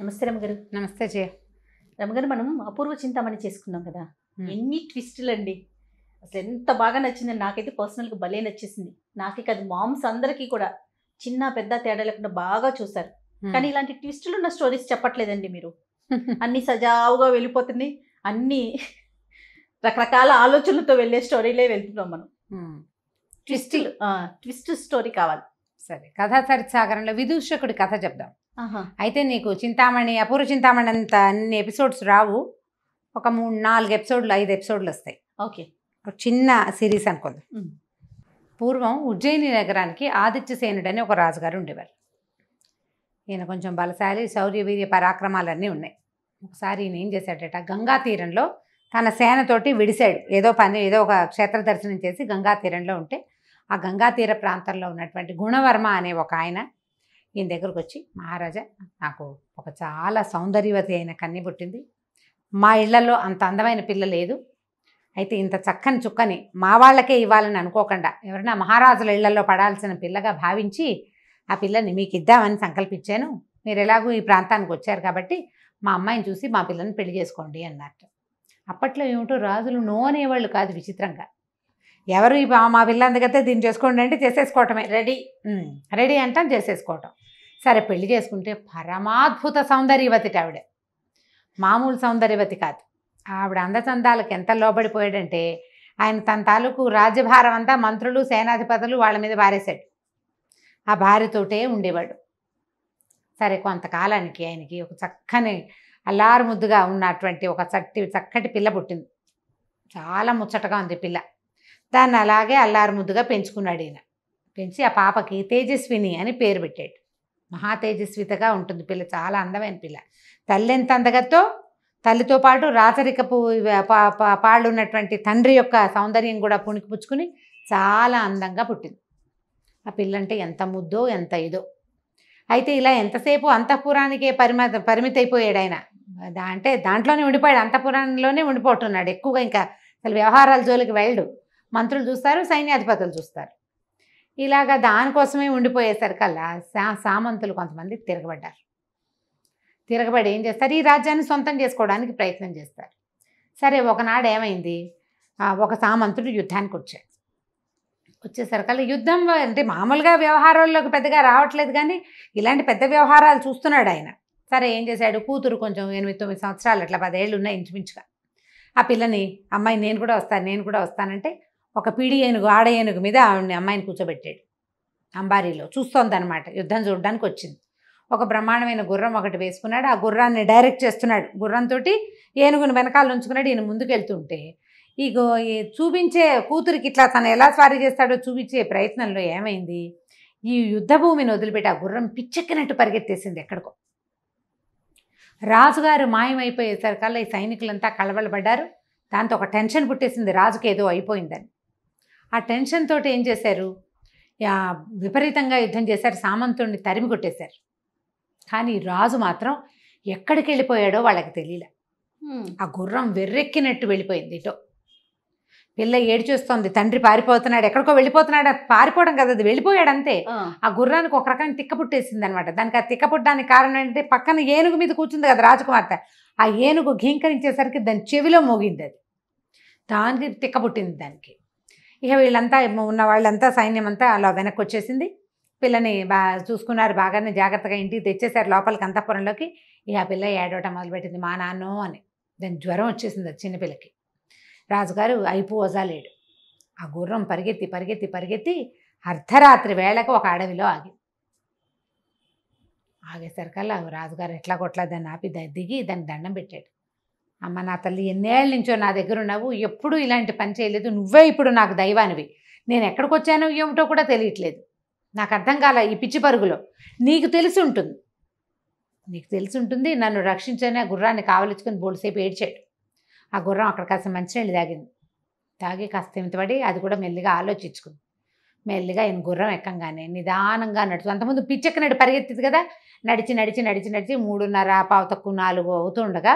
నమస్తే రమగారు నమస్తే జయ రమగారు మనం అపూర్వ చింతామణి చేసుకున్నాం కదా ఎన్ని ట్విస్టులు అండి అసలు ఎంత బాగా నచ్చిందని నాకైతే పర్సనల్గా భలే నచ్చేసింది నాకే కాదు మామ్స్ అందరికీ కూడా చిన్న పెద్ద తేడా లేకుండా బాగా చూశారు కానీ ఇలాంటి ట్విస్టులు ఉన్న స్టోరీస్ చెప్పట్లేదండి మీరు అన్ని సజావుగా వెళ్ళిపోతుంది అన్ని రకరకాల ఆలోచనలతో వెళ్ళే స్టోరీలే వెళ్తున్నాం మనం ట్విస్టులు ట్విస్ట్ స్టోరీ కావాలి సరే కథా సరిత్సాగరంలో విదూషకుడి కథ చెప్దాం అయితే నీకు చింతామణి అపూర్వ చింతామణి అంత అన్ని ఎపిసోడ్స్ రావు ఒక మూడు నాలుగు ఎపిసోడ్లు ఐదు ఎపిసోడ్లు వస్తాయి ఓకే ఒక చిన్న సిరీస్ అనుకుందాం పూర్వం ఉజ్జయిని నగరానికి ఆదిత్యసేనుడు అని ఒక రాజుగారు ఉండేవారు ఈయన కొంచెం బలశాలి శౌర్య వీర్య పరాక్రమాలన్నీ ఉన్నాయి ఒకసారి ఈయన ఏం చేశాడట గంగా తీరంలో తన సేనతోటి విడిశాడు ఏదో పని ఏదో ఒక క్షేత్ర దర్శనం చేసి గంగా తీరంలో ఉంటే ఆ గంగా తీర ప్రాంతంలో ఉన్నటువంటి గుణవర్మ అనే ఒక ఆయన ఈయన దగ్గరకు వచ్చి మహారాజా నాకు ఒక చాలా సౌందర్యవతి అయిన కన్నీ పుట్టింది మా ఇళ్లలో అంత అందమైన పిల్ల లేదు అయితే ఇంత చక్కని చుక్కని మా వాళ్ళకే ఇవ్వాలని అనుకోకుండా ఎవరైనా మహారాజుల ఇళ్లలో పడాల్సిన పిల్లగా భావించి ఆ పిల్లని మీకు ఇద్దామని సంకల్పించాను మీరు ఎలాగూ ఈ ప్రాంతానికి వచ్చారు కాబట్టి మా అమ్మాయిని చూసి మా పిల్లని పెళ్లి చేసుకోండి అన్నట్టు అప్పట్లో ఏమిటో రాజులు నో అనేవాళ్ళు కాదు విచిత్రంగా ఎవరు ఈ మా పిల్ల అందుకైతే దీన్ని చేసుకోండి అంటే చేసేసుకోవటమే రెడీ రెడీ అంటాం చేసేసుకోవటం సరే పెళ్లి చేసుకుంటే పరమాద్భుత సౌందర్యవతి ఆవిడ మామూలు సౌందర్యవతి కాదు ఆవిడ అందచందాలకు ఎంత లోబడిపోయాడంటే ఆయన తన తాలూకు రాజ్యభారం అంతా మంత్రులు సేనాధిపతులు వాళ్ళ మీద బారేశాడు ఆ భార్యతోటే ఉండేవాడు సరే కొంతకాలానికి ఆయనకి ఒక చక్కని అల్లారు ముద్దుగా ఉన్నటువంటి ఒక చట్టి చక్కటి పిల్ల పుట్టింది చాలా ముచ్చటగా ఉంది పిల్ల దాన్ని అలాగే అల్లారు ముద్దుగా పెంచుకున్నాడు ఈయన పెంచి ఆ పాపకి తేజస్విని అని పేరు పెట్టాడు మహా తేజస్వితగా ఉంటుంది పిల్ల చాలా అందమైన పిల్ల తల్లి ఎంత అందగతో తల్లితో పాటు రాచరికపు పాళ్ళు ఉన్నటువంటి తండ్రి యొక్క సౌందర్యం కూడా పుణికిపుచ్చుకుని చాలా అందంగా పుట్టింది ఆ పిల్లంటే ఎంత ముద్దో ఎంత ఇదో అయితే ఇలా ఎంతసేపు అంతఃపురానికే పరిమిత పరిమితి అయిపోయాడు ఆయన అంటే దాంట్లోనే ఉండిపోయాడు అంతఃపురంలోనే ఉండిపోతున్నాడు ఎక్కువగా ఇంకా అసలు వ్యవహారాల జోలికి వెళ్ళడు మంత్రులు చూస్తారు సైన్యాధిపతులు చూస్తారు ఇలాగ దానికోసమే ఉండిపోయేసరికల్లా సా సామంతులు కొంతమంది తిరగబడ్డారు తిరగబడి ఏం చేస్తారు ఈ రాజ్యాన్ని సొంతం చేసుకోవడానికి ప్రయత్నం చేస్తారు సరే ఒకనాడు ఏమైంది ఒక సామంతుడు యుద్ధానికి వచ్చాడు వచ్చేసరికల్లా యుద్ధం అంటే మామూలుగా వ్యవహారాల్లోకి పెద్దగా రావట్లేదు కానీ ఇలాంటి పెద్ద వ్యవహారాలు చూస్తున్నాడు ఆయన సరే ఏం చేశాడు కూతురు కొంచెం ఎనిమిది తొమ్మిది సంవత్సరాలు అట్లా పదేళ్ళు ఉన్నాయి ఇంచుమించుగా ఆ పిల్లని అమ్మాయి నేను కూడా వస్తాను నేను కూడా వస్తానంటే ఒక పీడి ఏనుగు ఆడ ఏనుగు మీద ఆవిడని అమ్మాయిని కూర్చోబెట్టాడు అంబారీలో చూస్తోందనమాట యుద్ధం చూడడానికి వచ్చింది ఒక బ్రహ్మాండమైన గుర్రం ఒకటి వేసుకున్నాడు ఆ గుర్రాన్ని డైరెక్ట్ చేస్తున్నాడు గుర్రంతో ఏనుగుని వెనకాల ఉంచుకున్నాడు ఈయన ముందుకెళ్తుంటే ఇగో చూపించే కూతురికి ఇట్లా తను ఎలా స్వారీ చేస్తాడో చూపించే ప్రయత్నంలో ఏమైంది ఈ యుద్ధ భూమిని వదిలిపెట్టి ఆ గుర్రం పిచ్చెక్కినట్టు పరిగెత్తేసింది ఎక్కడికో రాజుగారు మాయమైపోయేసరికల్లా ఈ సైనికులంతా కలవలబడ్డారు దాంతో ఒక టెన్షన్ పుట్టేసింది రాజుకి ఏదో అయిపోయిందని ఆ టెన్షన్ తోటి ఏం చేశారు విపరీతంగా యుద్ధం చేశారు సామంతుడిని తరిమి కొట్టేశారు కానీ రాజు మాత్రం ఎక్కడికి వెళ్ళిపోయాడో వాళ్ళకి తెలియలే ఆ గుర్రం వెర్రెక్కినట్టు వెళ్ళిపోయింది ఇటో పిల్ల చూస్తోంది తండ్రి పారిపోతున్నాడు ఎక్కడికో వెళ్ళిపోతున్నాడు పారిపోవడం కదా అది వెళ్ళిపోయాడు అంతే ఆ గుర్రానికి ఒక రకం తిక్క పుట్టేసింది అనమాట దానికి ఆ తిక్క పుట్టడానికి కారణం ఏంటంటే పక్కన ఏనుగు మీద కూర్చుంది కదా రాజకుమార్తె ఆ ఏనుగు ఘీంకరించేసరికి దాని చెవిలో మోగింది అది దానికి తిక్క పుట్టింది దానికి ఇక వీళ్ళంతా ఉన్న వాళ్ళంతా సైన్యం అంతా అలా వెనక్కి వచ్చేసింది పిల్లని బా చూసుకున్నారు బాగానే జాగ్రత్తగా ఇంటికి తెచ్చేసారు లోపలికి అంతఃపురంలోకి ఇక ఆ పిల్ల ఏడవటం మొదలుపెట్టింది మా నాన్నో అని దాని జ్వరం వచ్చేసింది చిన్నపిల్లకి రాజుగారు అయిపో లేడు ఆ గుర్రం పరిగెత్తి పరిగెత్తి పరిగెత్తి అర్ధరాత్రి వేళకు ఒక అడవిలో ఆగి ఆగేసరికల్లా రాజుగారు ఎట్లా కొట్లా దాన్ని ఆపి దిగి దాన్ని దండం పెట్టాడు అమ్మ నా తల్లి ఎన్నేళ్ళ నుంచో నా దగ్గర ఉన్నావు ఎప్పుడూ ఇలాంటి పని చేయలేదు నువ్వే ఇప్పుడు నాకు దైవానివి నేను ఎక్కడికి వచ్చానో ఏమిటో కూడా తెలియట్లేదు నాకు అర్థం కాల ఈ పిచ్చి పరుగులో నీకు తెలిసి ఉంటుంది నీకు తెలిసి ఉంటుంది నన్ను రక్షించని ఆ గుర్రాన్ని కావలించుకొని బోల్సేపు ఏడ్చాడు ఆ గుర్రం అక్కడ కాస్త మంచినీళ్ళు తాగింది తాగి కాస్త ఇంతపడి అది కూడా మెల్లిగా ఆలోచించుకుంది మెల్లిగా ఈయన గుర్రం ఎక్కంగానే నిదానంగా నడుచు అంతకుముందు పిచ్చెక్క నడి పరిగెత్తింది కదా నడిచి నడిచి నడిచి నడిచి మూడున్నర పావు తక్కువ నాలుగు అవుతుండగా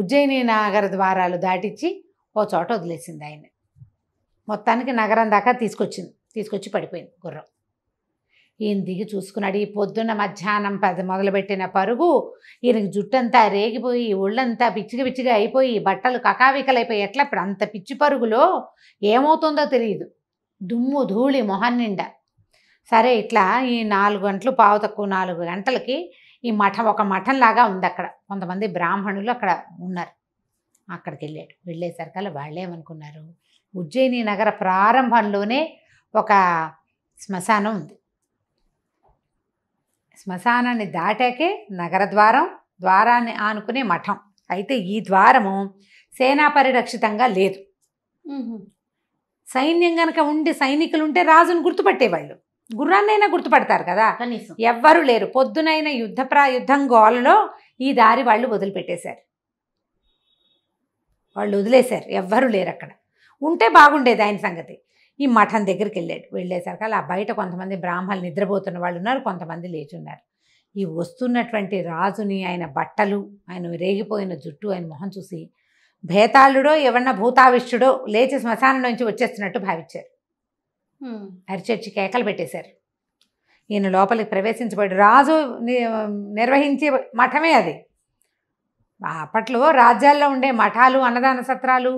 ఉజ్జయిని నగర ద్వారాలు దాటించి ఓ చోట వదిలేసింది ఆయన మొత్తానికి నగరం దాకా తీసుకొచ్చింది తీసుకొచ్చి పడిపోయింది గుర్రం ఈయన దిగి చూసుకున్నాడు ఈ పొద్దున్న మధ్యాహ్నం పది మొదలుపెట్టిన పరుగు ఈయనకి జుట్టంతా రేగిపోయి ఒళ్ళంతా పిచ్చిగా పిచ్చిగా అయిపోయి బట్టలు కకావికలైపోయి ఎట్లా ఇప్పుడు అంత పిచ్చి పరుగులో ఏమవుతుందో తెలియదు దుమ్ము ధూళి మొహన్ నిండా సరే ఇట్లా ఈ నాలుగు గంటలు పావు తక్కువ నాలుగు గంటలకి ఈ మఠం ఒక మఠంలాగా ఉంది అక్కడ కొంతమంది బ్రాహ్మణులు అక్కడ ఉన్నారు అక్కడికి వెళ్ళాడు వెళ్ళేసరికల్లా వాళ్ళేమనుకున్నారు ఉజ్జయిని నగర ప్రారంభంలోనే ఒక శ్మశానం ఉంది శ్మశానాన్ని దాటాకే నగర ద్వారం ద్వారాన్ని ఆనుకునే మఠం అయితే ఈ ద్వారము సేనా పరిరక్షితంగా లేదు సైన్యం కనుక ఉండి సైనికులు ఉంటే రాజును గుర్తుపట్టేవాళ్ళు గుర్రాన్నైనా గుర్తుపడతారు కదా ఎవ్వరూ లేరు పొద్దునైన యుద్ధ ప్రాయుద్ధం గోలలో ఈ దారి వాళ్ళు వదిలిపెట్టేశారు వాళ్ళు వదిలేశారు ఎవ్వరూ లేరు అక్కడ ఉంటే బాగుండేది ఆయన సంగతి ఈ మఠం దగ్గరికి వెళ్ళాడు వెళ్ళేసరికి అలా బయట కొంతమంది బ్రాహ్మణులు నిద్రపోతున్న వాళ్ళు ఉన్నారు కొంతమంది లేచున్నారు ఈ వస్తున్నటువంటి రాజుని ఆయన బట్టలు ఆయన రేగిపోయిన జుట్టు ఆయన మొహం చూసి భేతాళుడో ఎవరన్నా భూతావిష్టుడో లేచి శ్మశానం నుంచి వచ్చేస్తున్నట్టు భావించారు అరిచర్చి కేకలు పెట్టేశారు ఈయన లోపలికి ప్రవేశించబడి రాజు నిర్వహించే మఠమే అది అప్పట్లో రాజ్యాల్లో ఉండే మఠాలు అన్నదాన సత్రాలు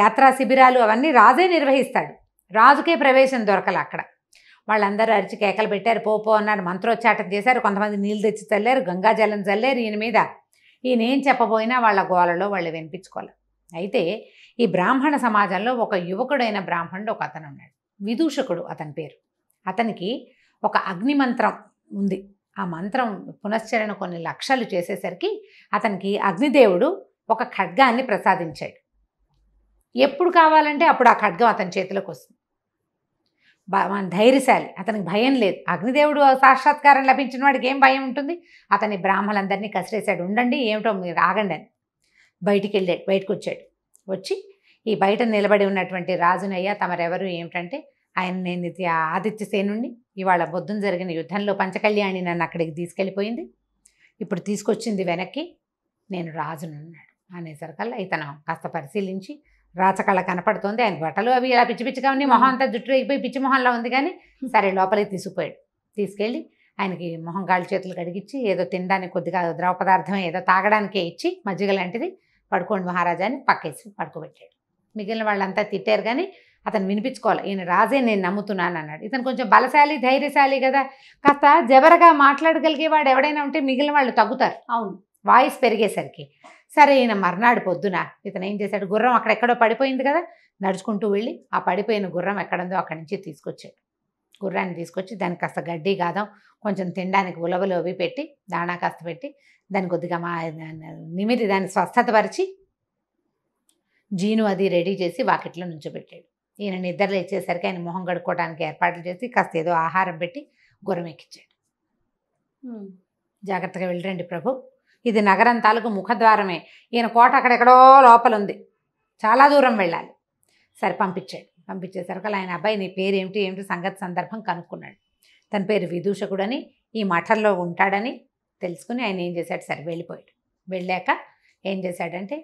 యాత్రా శిబిరాలు అవన్నీ రాజే నిర్వహిస్తాడు రాజుకే ప్రవేశం దొరకలే అక్కడ వాళ్ళందరూ అరిచి కేకలు పెట్టారు పోపో అన్నారు మంత్రోచ్చాటం చేశారు కొంతమంది నీళ్ళు తెచ్చి చల్లారు గంగాజలం చల్లారు ఈయన మీద ఈయన ఏం చెప్పబోయినా వాళ్ళ గోలలో వాళ్ళు వినిపించుకోవాలి అయితే ఈ బ్రాహ్మణ సమాజంలో ఒక యువకుడైన బ్రాహ్మణుడు ఒక అతను ఉన్నాడు విదూషకుడు అతని పేరు అతనికి ఒక అగ్ని మంత్రం ఉంది ఆ మంత్రం పునశ్చరణ కొన్ని లక్షలు చేసేసరికి అతనికి అగ్నిదేవుడు ఒక ఖడ్గాన్ని ప్రసాదించాడు ఎప్పుడు కావాలంటే అప్పుడు ఆ ఖడ్గం అతని చేతిలోకి వస్తుంది ధైర్యశాలి అతనికి భయం లేదు అగ్నిదేవుడు సాక్షాత్కారం లభించిన వాడికి ఏం భయం ఉంటుంది అతని బ్రాహ్మలందరినీ కసిరేశాడు ఉండండి ఏమిటో మీరు ఆగండి అని బయటికి వెళ్ళాడు బయటకు వచ్చాడు వచ్చి ఈ బయట నిలబడి ఉన్నటువంటి రాజునయ్య తమరెవరు ఏమిటంటే ఆయన నేను ఆదిత్యసేనుణ్ణి ఇవాళ బొద్దున జరిగిన యుద్ధంలో పంచకళ్యాణి నన్ను అక్కడికి తీసుకెళ్ళిపోయింది ఇప్పుడు తీసుకొచ్చింది వెనక్కి నేను రాజునున్నాడు అనేసరికల్లా ఇతను కాస్త పరిశీలించి రాచకళ కనపడుతోంది ఆయన బట్టలు అవి ఇలా పిచ్చి పిచ్చిగా ఉన్నాయి మొహం అంతా జుట్టు అయిపోయి పిచ్చి మొహంలా ఉంది కానీ సరే లోపలికి తీసుకుపోయాడు తీసుకెళ్ళి ఆయనకి మొహం గాలి చేతులు కడిగిచ్చి ఏదో తినడానికి కొద్దిగా ద్రవ పదార్థం ఏదో తాగడానికే ఇచ్చి మజ్జిగ లాంటిది పడుకోండి మహారాజాని పక్కేసి పడుకోబెట్టాడు మిగిలిన వాళ్ళంతా తిట్టారు కానీ అతను వినిపించుకోవాలి ఈయన రాజే నేను నమ్ముతున్నాను అన్నాడు ఇతను కొంచెం బలశాలి ధైర్యశాలి కదా కాస్త జబరగా మాట్లాడగలిగేవాడు ఎవడైనా ఉంటే మిగిలిన వాళ్ళు తగ్గుతారు అవును వాయిస్ పెరిగేసరికి సరే ఈయన మర్నాడు పొద్దున ఇతను ఏం చేశాడు గుర్రం అక్కడెక్కడో పడిపోయింది కదా నడుచుకుంటూ వెళ్ళి ఆ పడిపోయిన గుర్రం ఎక్కడందో అక్కడి నుంచి తీసుకొచ్చాడు గుర్రాన్ని తీసుకొచ్చి దానికి కాస్త గడ్డి కాదాం కొంచెం తినడానికి ఉలవలు అవి పెట్టి దాణా కాస్త పెట్టి దాని కొద్దిగా మా నిమిది దాన్ని స్వస్థతపరిచి జీను అది రెడీ చేసి వాకిట్లో నుంచోబెట్టాడు ఈయన నిద్రలు ఇచ్చేసరికి ఆయన మొహం కడుక్కోవడానికి ఏర్పాట్లు చేసి కాస్త ఏదో ఆహారం పెట్టి గురమెక్కిచ్చాడు జాగ్రత్తగా వెళ్ళరండి ప్రభు ఇది నగరం తాలూకు ముఖద్వారమే ఈయన కోట అక్కడెక్కడో లోపల ఉంది చాలా దూరం వెళ్ళాలి సరే పంపించాడు పంపించేసరికి ఆయన అబ్బాయి నీ పేరు ఏమిటి ఏమిటి సంగతి సందర్భం కనుక్కున్నాడు తన పేరు విదూషకుడని ఈ మఠంలో ఉంటాడని తెలుసుకుని ఆయన ఏం చేశాడు సరే వెళ్ళిపోయాడు వెళ్ళాక ఏం చేశాడంటే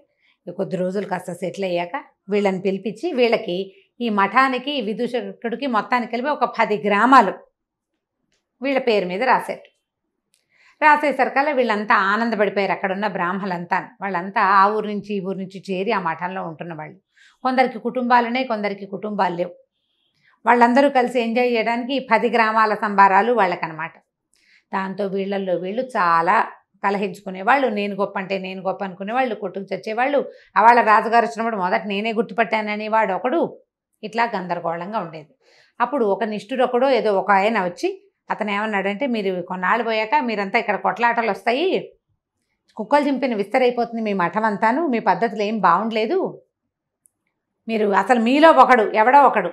కొద్ది రోజులు కాస్త సెటిల్ అయ్యాక వీళ్ళని పిలిపించి వీళ్ళకి ఈ మఠానికి విదూషకుడికి మొత్తానికి కలిపి ఒక పది గ్రామాలు వీళ్ళ పేరు మీద రాసేట రాసేసరికల్లా వీళ్ళంతా ఆనందపడిపోయారు అక్కడున్న బ్రాహ్మలంతా వాళ్ళంతా ఆ ఊరు నుంచి ఈ ఊరు నుంచి చేరి ఆ మఠంలో ఉంటున్న వాళ్ళు కొందరికి కుటుంబాలునే కొందరికి కుటుంబాలు లేవు వాళ్ళందరూ కలిసి ఎంజాయ్ చేయడానికి పది గ్రామాల సంబారాలు వాళ్ళకనమాట దాంతో వీళ్ళల్లో వీళ్ళు చాలా కలహించుకునేవాళ్ళు నేను గొప్ప అంటే నేను గొప్ప అనుకునేవాళ్ళు కొట్టుకు చచ్చేవాళ్ళు వాళ్ళ రాజుగారు వచ్చినప్పుడు మొదట నేనే గుర్తుపట్టాననేవాడు ఒకడు ఇట్లా గందరగోళంగా ఉండేది అప్పుడు ఒక నిష్ఠుడు ఒకడు ఏదో ఒక ఆయన వచ్చి అతను ఏమన్నాడంటే మీరు కొన్నాళ్ళు పోయాక మీరంతా ఇక్కడ కొట్లాటలు వస్తాయి కుక్కలు చింపిన విస్తరైపోతుంది మీ మఠం అంతాను మీ పద్ధతులు ఏం బాగుండలేదు మీరు అసలు మీలో ఒకడు ఎవడో ఒకడు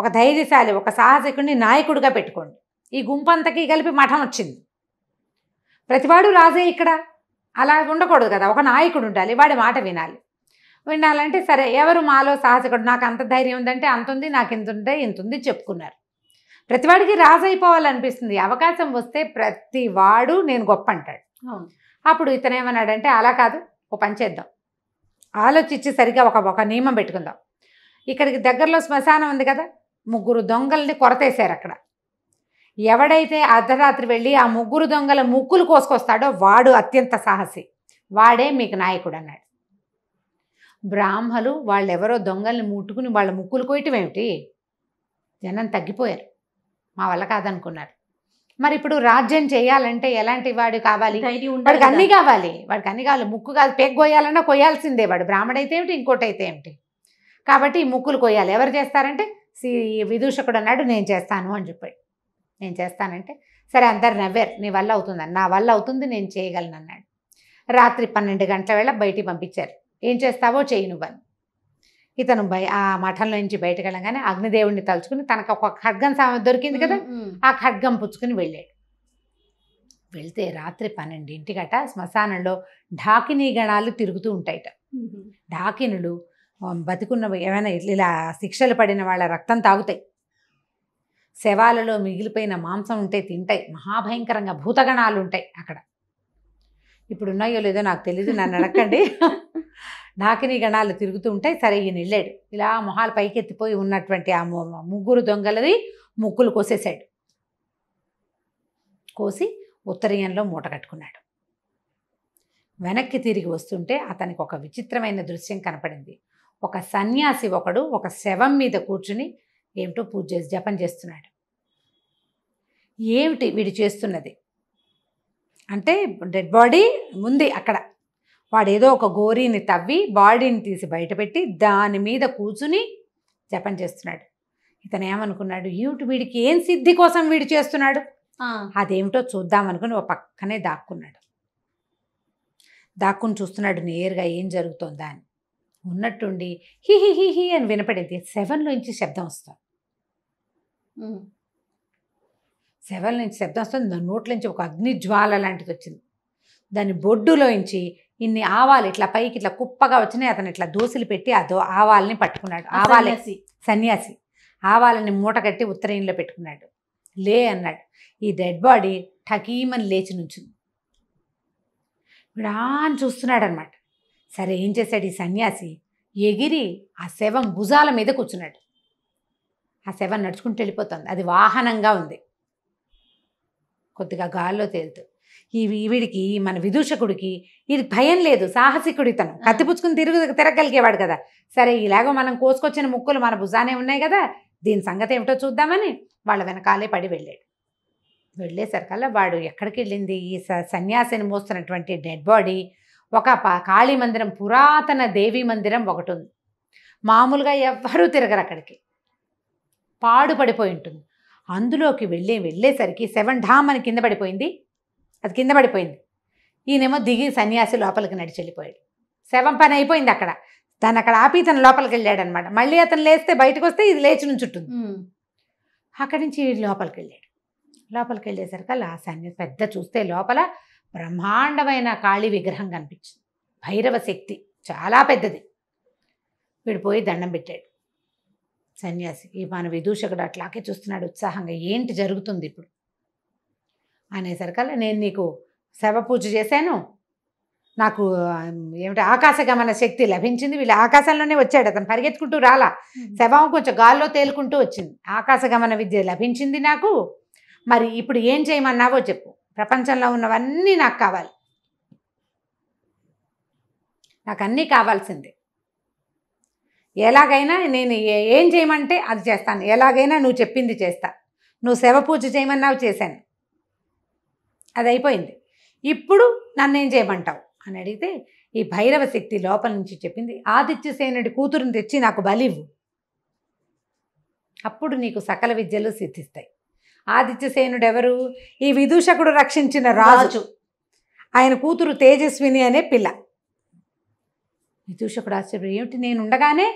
ఒక ధైర్యశాలి ఒక సాహసికుడిని నాయకుడిగా పెట్టుకోండి ఈ గుంపంతకీ కలిపి మఠం వచ్చింది ప్రతివాడు రాజే ఇక్కడ అలా ఉండకూడదు కదా ఒక నాయకుడు ఉండాలి వాడి మాట వినాలి వినాలంటే సరే ఎవరు మాలో సాహసకుడు నాకు అంత ధైర్యం ఉందంటే అంత ఉంది నాకు ఇంత ఉంటే ఇంత ఉంది చెప్పుకున్నారు ప్రతివాడికి రాజు అయిపోవాలనిపిస్తుంది అవకాశం వస్తే ప్రతివాడు నేను గొప్ప అంటాడు అప్పుడు ఇతను ఏమన్నాడంటే అలా కాదు ఓ పని చేద్దాం ఆలోచించి సరిగ్గా ఒక ఒక నియమం పెట్టుకుందాం ఇక్కడికి దగ్గరలో శ్మశానం ఉంది కదా ముగ్గురు దొంగల్ని కొరతేశారు అక్కడ ఎవడైతే అర్ధరాత్రి వెళ్ళి ఆ ముగ్గురు దొంగల ముక్కులు కోసుకొస్తాడో వాడు అత్యంత సాహసి వాడే మీకు నాయకుడు అన్నాడు బ్రాహ్మలు వాళ్ళెవరో దొంగల్ని ముట్టుకుని వాళ్ళ ముక్కులు కోయటం ఏమిటి జనం తగ్గిపోయారు మా వల్ల కాదనుకున్నారు మరి ఇప్పుడు రాజ్యం చేయాలంటే ఎలాంటి వాడు కావాలి వాడికి అన్నీ కావాలి వాడికి అన్నీ కావాలి ముక్కు కాదు పెగ్ కొయ్యాలన్నా కొయ్యాల్సిందే వాడు బ్రాహ్మడైతే ఏమిటి ఇంకోటి అయితే ఏమిటి కాబట్టి ఈ ముక్కులు కొయ్యాలి ఎవరు చేస్తారంటే సి విదూషకుడు అన్నాడు నేను చేస్తాను అని చెప్పాడు నేను చేస్తానంటే సరే అందరు నవ్వారు నీ వల్ల అవుతుందని నా వల్ల అవుతుంది నేను చేయగలను అన్నాడు రాత్రి పన్నెండు గంటల వేళ బయటికి పంపించారు ఏం చేస్తావో చేయి నువ్వని ఇతను బయ ఆ మఠంలో నుంచి బయటకు వెళ్ళగానే అగ్నిదేవుడిని తలుచుకుని తనకు ఒక ఖడ్గం దొరికింది కదా ఆ ఖడ్గం పుచ్చుకుని వెళ్ళాడు వెళ్తే రాత్రి పన్నెండింటికట శ్మశానంలో ఢాకినీ గణాలు తిరుగుతూ ఉంటాయట ఢాకినులు బతికున్న ఏమైనా ఇలా శిక్షలు పడిన వాళ్ళ రక్తం తాగుతాయి శవాలలో మిగిలిపోయిన మాంసం ఉంటే తింటాయి మహాభయంకరంగా భూతగణాలు ఉంటాయి అక్కడ ఇప్పుడు ఉన్నాయో లేదో నాకు తెలీదు నన్ను అడగండి నాకిని గణాలు తిరుగుతూ ఉంటాయి సరే ఈయన వెళ్ళాడు ఇలా మొహాలు పైకెత్తిపోయి ఉన్నటువంటి ఆ ముగ్గురు దొంగలది ముగ్గులు కోసేశాడు కోసి ఉత్తరీయంలో మూట కట్టుకున్నాడు వెనక్కి తిరిగి వస్తుంటే అతనికి ఒక విచిత్రమైన దృశ్యం కనపడింది ఒక సన్యాసి ఒకడు ఒక శవం మీద కూర్చుని ఏమిటో పూజ చేసి జపం చేస్తున్నాడు ఏమిటి వీడు చేస్తున్నది అంటే డెడ్ బాడీ ఉంది అక్కడ వాడు ఏదో ఒక గోరీని తవ్వి బాడీని తీసి బయటపెట్టి దాని మీద కూర్చుని జపం చేస్తున్నాడు ఇతను ఏమనుకున్నాడు ఏమిటి వీడికి ఏం సిద్ధి కోసం వీడు చేస్తున్నాడు అదేమిటో చూద్దాం అనుకుని ఓ పక్కనే దాక్కున్నాడు దాక్కుని చూస్తున్నాడు నేరుగా ఏం జరుగుతుందా అని ఉన్నట్టుండి హి హి హి హి అని వినపడేది సెవెన్లోంచి శబ్దం వస్తాం శవల నుంచి శబ్దం వస్తుంది దాని నోట్ల నుంచి ఒక అగ్ని జ్వాల లాంటిది వచ్చింది దాని బొడ్డులోంచి ఇన్ని ఆవాలు ఇట్లా పైకి ఇట్లా కుప్పగా వచ్చినాయి అతను ఇట్లా దోసులు పెట్టి అదో ఆవాలని పట్టుకున్నాడు ఆవాలే సన్యాసి ఆవాలని కట్టి ఉత్తరాయణలో పెట్టుకున్నాడు లే అన్నాడు ఈ డెడ్ బాడీ ఠకీమని లేచి నుంచింది విడాన్ చూస్తున్నాడు అనమాట సరే ఏం చేశాడు ఈ సన్యాసి ఎగిరి ఆ శవం భుజాల మీద కూర్చున్నాడు ఆ శవ నడుచుకుంటూ వెళ్ళిపోతుంది అది వాహనంగా ఉంది కొద్దిగా గాల్లో తేలుతూ ఈ వీడికి మన విదూషకుడికి ఇది భయం లేదు సాహసికుడి తను కత్తిపుచ్చుకుని తిరుగు తిరగలిగేవాడు కదా సరే ఇలాగో మనం కోసుకొచ్చిన ముక్కులు మన భుజానే ఉన్నాయి కదా దీని సంగతి ఏమిటో చూద్దామని వాళ్ళ వెనకాలే పడి వెళ్ళాడు వెళ్ళేసరికల్లా వాడు ఎక్కడికి వెళ్ళింది ఈ సన్యాసిని మోస్తున్నటువంటి డెడ్ బాడీ ఒక కాళీ మందిరం పురాతన దేవీ మందిరం ఒకటి ఉంది మామూలుగా ఎవ్వరూ తిరగరు అక్కడికి పాడుపడిపోయి ఉంటుంది అందులోకి వెళ్ళి వెళ్ళేసరికి సెవెన్ ఢామ్ అని కింద పడిపోయింది అది కింద పడిపోయింది ఈయనేమో దిగి సన్యాసి లోపలికి నడిచి వెళ్ళిపోయాడు శవం పని అయిపోయింది అక్కడ తను అక్కడ ఆపి తను లోపలికి వెళ్ళాడు అనమాట మళ్ళీ అతను లేస్తే బయటకు వస్తే ఇది లేచి ఉంటుంది అక్కడి నుంచి లోపలికి వెళ్ళాడు లోపలికి వెళ్ళేసరికి అలా సన్యాసి పెద్ద చూస్తే లోపల బ్రహ్మాండమైన కాళీ విగ్రహం కనిపించింది భైరవ శక్తి చాలా పెద్దది వీడిపోయి దండం పెట్టాడు సన్యాసి ఈ మన విదూషకుడు అట్లాగే చూస్తున్నాడు ఉత్సాహంగా ఏంటి జరుగుతుంది ఇప్పుడు అనేసరికల్లా నేను నీకు శవ పూజ చేశాను నాకు ఏమిటి ఆకాశగమన శక్తి లభించింది వీళ్ళు ఆకాశంలోనే వచ్చాడు అతను పరిగెత్తుకుంటూ రాలా శవం కొంచెం గాల్లో తేలుకుంటూ వచ్చింది ఆకాశగమన విద్య లభించింది నాకు మరి ఇప్పుడు ఏం చేయమన్నావో చెప్పు ప్రపంచంలో ఉన్నవన్నీ నాకు కావాలి నాకు అన్నీ కావాల్సిందే ఎలాగైనా నేను ఏం చేయమంటే అది చేస్తాను ఎలాగైనా నువ్వు చెప్పింది చేస్తా నువ్వు శవ పూజ చేయమన్నావు చేశాను అది అయిపోయింది ఇప్పుడు నన్ను ఏం చేయమంటావు అని అడిగితే ఈ భైరవ శక్తి లోపల నుంచి చెప్పింది ఆదిత్య సేనుడి కూతురుని తెచ్చి నాకు బలివు అప్పుడు నీకు సకల విద్యలు సిద్ధిస్తాయి ఆదిత్యసేనుడు ఎవరు ఈ విదూషకుడు రక్షించిన రాజు ఆయన కూతురు తేజస్విని అనే పిల్ల విదూషకుడు ఆశ్చర్యం ఏమిటి నేను ఉండగానే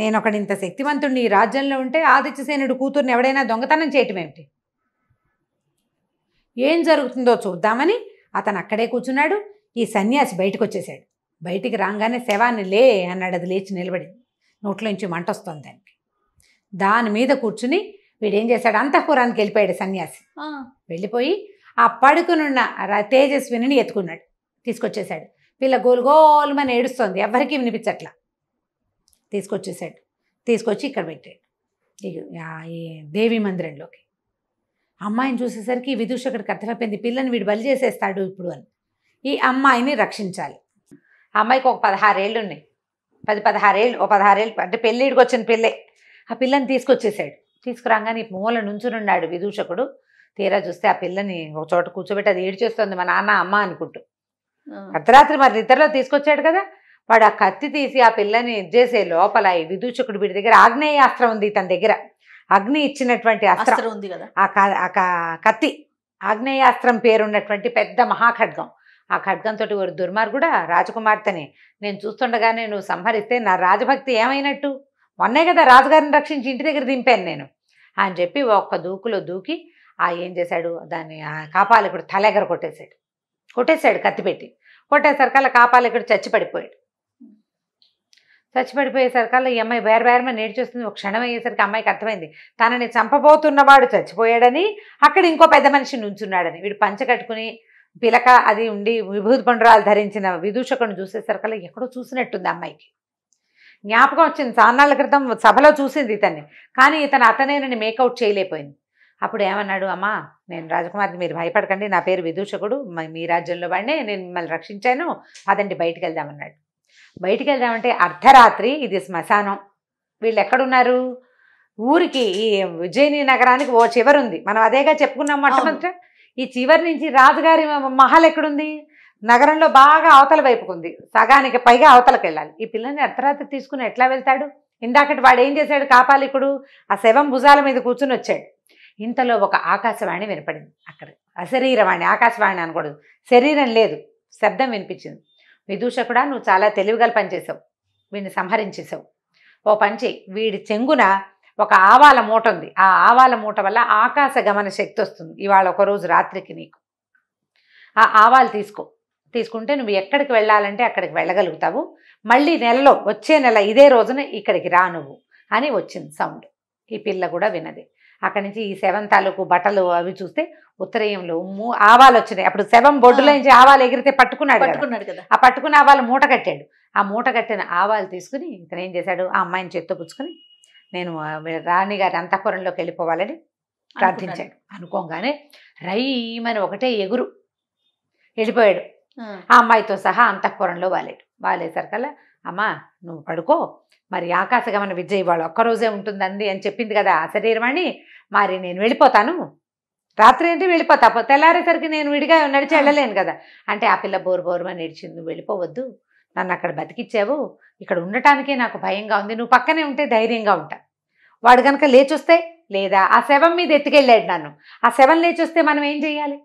నేను ఒకడింత శక్తివంతుడిని ఈ రాజ్యంలో ఉంటే ఆదిత్యసేనుడు కూతుర్ని ఎవడైనా దొంగతనం చేయటం ఏమిటి ఏం జరుగుతుందో చూద్దామని అతను అక్కడే కూర్చున్నాడు ఈ సన్యాసి బయటకు వచ్చేశాడు బయటికి రాగానే శవాన్ని లే అన్నాడు అది లేచి నిలబడింది నోట్లోంచి మంట వస్తుంది దానికి దాని మీద కూర్చుని వీడేం చేశాడు అంతఃపురానికి వెళ్ళిపోయాడు సన్యాసి వెళ్ళిపోయి ఆ పడుకునున్న తేజస్విని ఎత్తుకున్నాడు తీసుకొచ్చేశాడు పిల్ల గోలు గోలుమని ఏడుస్తోంది ఎవరికీ వినిపించట్లా తీసుకొచ్చేసాడు తీసుకొచ్చి ఇక్కడ పెట్టాడు ఈ దేవి మందిరంలోకి అమ్మాయిని చూసేసరికి విదూష అక్కడికి అర్థమైపోయింది పిల్లని వీడు బలి చేసేస్తాడు ఇప్పుడు అని ఈ అమ్మాయిని రక్షించాలి అమ్మాయికి ఒక పదహారేళ్ళు ఉన్నాయి పది పదహారేళ్ళు ఓ పదహారేళ్ళు అంటే పెళ్ళిడికి వచ్చిన పిల్లే ఆ పిల్లని తీసుకొచ్చేసాడు తీసుకురాగానే మూల నుంచునున్నాడు విదూషకుడు తీరా చూస్తే ఆ పిల్లని ఒక చోట కూర్చోబెట్టి అది ఏడ్చేస్తుంది మా నాన్న అమ్మ అనుకుంటూ అర్ధరాత్రి మరి నిద్రలో తీసుకొచ్చాడు కదా వాడు ఆ కత్తి తీసి ఆ పిల్లని ఇచ్చేసే లోపల ఈ విదూచకుడు వీడి దగ్గర ఆగ్నేయాస్త్రం ఉంది తన దగ్గర అగ్ని ఇచ్చినటువంటి అస్త్రం ఉంది కదా ఆ కత్తి ఆగ్నేయాస్త్రం పేరున్నటువంటి పెద్ద మహాఖడ్గం ఆ ఖడ్గంతో వాడు దుర్మార్గుడా రాజకుమార్తెని నేను చూస్తుండగానే నువ్వు సంహరిస్తే నా రాజభక్తి ఏమైనట్టు మొన్నే కదా రాజుగారిని రక్షించి ఇంటి దగ్గర దింపాను నేను అని చెప్పి ఒక్క దూకులో దూకి ఆ ఏం చేశాడు దాన్ని ఆ కాపాలకుడు తల ఎగర కొట్టేశాడు కొట్టేశాడు కత్తి కొట్టేసరికి అలా కాపాలకుడు చచ్చి పడిపోయాడు చచ్చిపడిపోయేసరికల్లా ఈ అమ్మాయి బేరబేరమని నేర్చేస్తుంది ఒక క్షణం అయ్యేసరికి అమ్మాయికి అర్థమైంది తనని చంపబోతున్నవాడు చచ్చిపోయాడని అక్కడ ఇంకో పెద్ద మనిషి నుంచున్నాడని వీడు పంచ కట్టుకుని పిలక అది ఉండి విభూతి పండురాలు ధరించిన విదూషకుని చూసేసరికల్లా ఎక్కడో చూసినట్టుంది అమ్మాయికి జ్ఞాపకం వచ్చింది సాన్నాళ్ళ క్రితం సభలో చూసింది ఇతన్ని కానీ ఇతను అతనేనని మేకౌట్ చేయలేకపోయింది అప్పుడు ఏమన్నాడు అమ్మా నేను రాజకుమార్ని మీరు భయపడకండి నా పేరు విదూషకుడు మీ రాజ్యంలో వాడినే నేను మిమ్మల్ని రక్షించాను అదండి బయటికి వెళ్దామన్నాడు బయటికి వెళ్దామంటే అర్ధరాత్రి ఇది శ్మశానం వీళ్ళు ఎక్కడున్నారు ఊరికి ఈ విజయని నగరానికి ఓ చివరి ఉంది మనం అదేగా చెప్పుకున్నాం మొట్టమొదట ఈ చివరి నుంచి రాజుగారి మహల్ ఎక్కడుంది నగరంలో బాగా అవతల వైపుకుంది సగానికి పైగా అవతలకు వెళ్ళాలి ఈ పిల్లల్ని అర్ధరాత్రి తీసుకుని ఎట్లా వెళ్తాడు ఇందాకటి వాడు ఏం చేశాడు కాపాలికుడు ఆ శవం భుజాల మీద కూర్చుని వచ్చాడు ఇంతలో ఒక ఆకాశవాణి వినపడింది అక్కడ అశరీరవాణి ఆకాశవాణి అనకూడదు శరీరం లేదు శబ్దం వినిపించింది విదూష కూడా నువ్వు చాలా తెలివిగల పనిచేసావు వీడిని సంహరించేసావు ఓ పంచి వీడి చెంగున ఒక ఆవాల మూట ఉంది ఆ ఆవాల మూట వల్ల ఆకాశ గమన శక్తి వస్తుంది ఇవాళ ఒకరోజు రాత్రికి నీకు ఆ ఆవాలు తీసుకో తీసుకుంటే నువ్వు ఎక్కడికి వెళ్ళాలంటే అక్కడికి వెళ్ళగలుగుతావు మళ్ళీ నెలలో వచ్చే నెల ఇదే రోజున ఇక్కడికి రా నువ్వు అని వచ్చింది సౌండ్ ఈ పిల్ల కూడా వినది అక్కడి నుంచి ఈ శవం తాలూకు బట్టలు అవి చూస్తే ఉత్తరయంలో ఆవాలు వచ్చినాయి అప్పుడు శవం బొడ్డులో నుంచి ఆవాలు ఎగిరితే పట్టుకున్నాడు పట్టుకున్నాడు కదా ఆ పట్టుకున్న ఆవాలు మూట కట్టాడు ఆ మూట కట్టిన ఆవాలు తీసుకుని ఇతను ఏం చేశాడు ఆ అమ్మాయిని చేత్తో పుచ్చుకొని నేను రాణిగారి అంతఃపురంలోకి వెళ్ళిపోవాలని ప్రార్థించాడు అనుకోగానే రైమని ఒకటే ఎగురు వెళ్ళిపోయాడు ఆ అమ్మాయితో సహా అంతఃపురంలో వాలేడు వాలేసరికల్లా అమ్మా నువ్వు పడుకో మరి ఆకాశగమన విద్య ఒక్కరోజే ఉంటుందండి అని చెప్పింది కదా ఆ శరీరమణి మరి నేను వెళ్ళిపోతాను రాత్రి ఏంటి వెళ్ళిపోతా తెల్లారేసరికి నేను విడిగా నడిచి వెళ్ళలేను కదా అంటే ఆ పిల్ల బోరు బోరుమని నడిచింది నువ్వు వెళ్ళిపోవద్దు నన్ను అక్కడ బతికిచ్చావు ఇక్కడ ఉండటానికే నాకు భయంగా ఉంది నువ్వు పక్కనే ఉంటే ధైర్యంగా ఉంటా వాడు కనుక లేచొస్తే లేదా ఆ శవం మీద ఎత్తుకెళ్ళాడు నన్ను ఆ శవం లేచొస్తే మనం ఏం చెయ్యాలి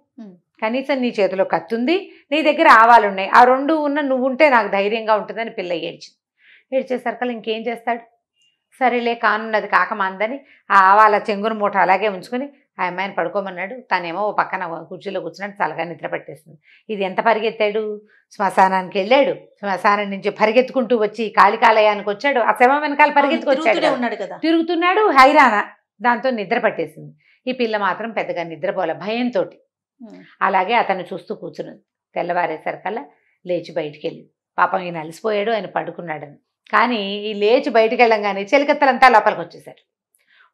కనీసం నీ చేతిలో కత్తుంది నీ దగ్గర ఆవాలున్నాయి ఆ రెండు ఉన్న నువ్వు ఉంటే నాకు ధైర్యంగా ఉంటుందని పిల్ల ఏడ్చింది ఏడ్చేసరికల్ ఇంకేం చేస్తాడు సరేలే కానున్నది కాక ఆ వాళ్ళ చెంగున మూట అలాగే ఉంచుకుని ఆ అమ్మాయిని పడుకోమన్నాడు తనేమో ఓ పక్కన కుర్చీలో కూర్చున్నాడు చల్లగా నిద్ర పట్టేసింది ఇది ఎంత పరిగెత్తాడు శ్మశానానికి వెళ్ళాడు శ్మశానం నుంచి పరిగెత్తుకుంటూ వచ్చి కాళికాలయానికి వచ్చాడు ఆ శవం వెనకాల పరిగెత్తుకొచ్చాడు ఉన్నాడు కదా తిరుగుతున్నాడు హైరాన దాంతో నిద్ర పట్టేసింది ఈ పిల్ల మాత్రం పెద్దగా నిద్రపోలే భయంతో అలాగే అతను చూస్తూ కూర్చున్నది తెల్లవారేసరికల్లా లేచి బయటికి వెళ్ళి పాపం ఈయన అలసిపోయాడు ఆయన పడుకున్నాడని కానీ ఈ లేచి బయటికి వెళ్ళంగానే చెలికత్తలంతా లోపలికి వచ్చేసారు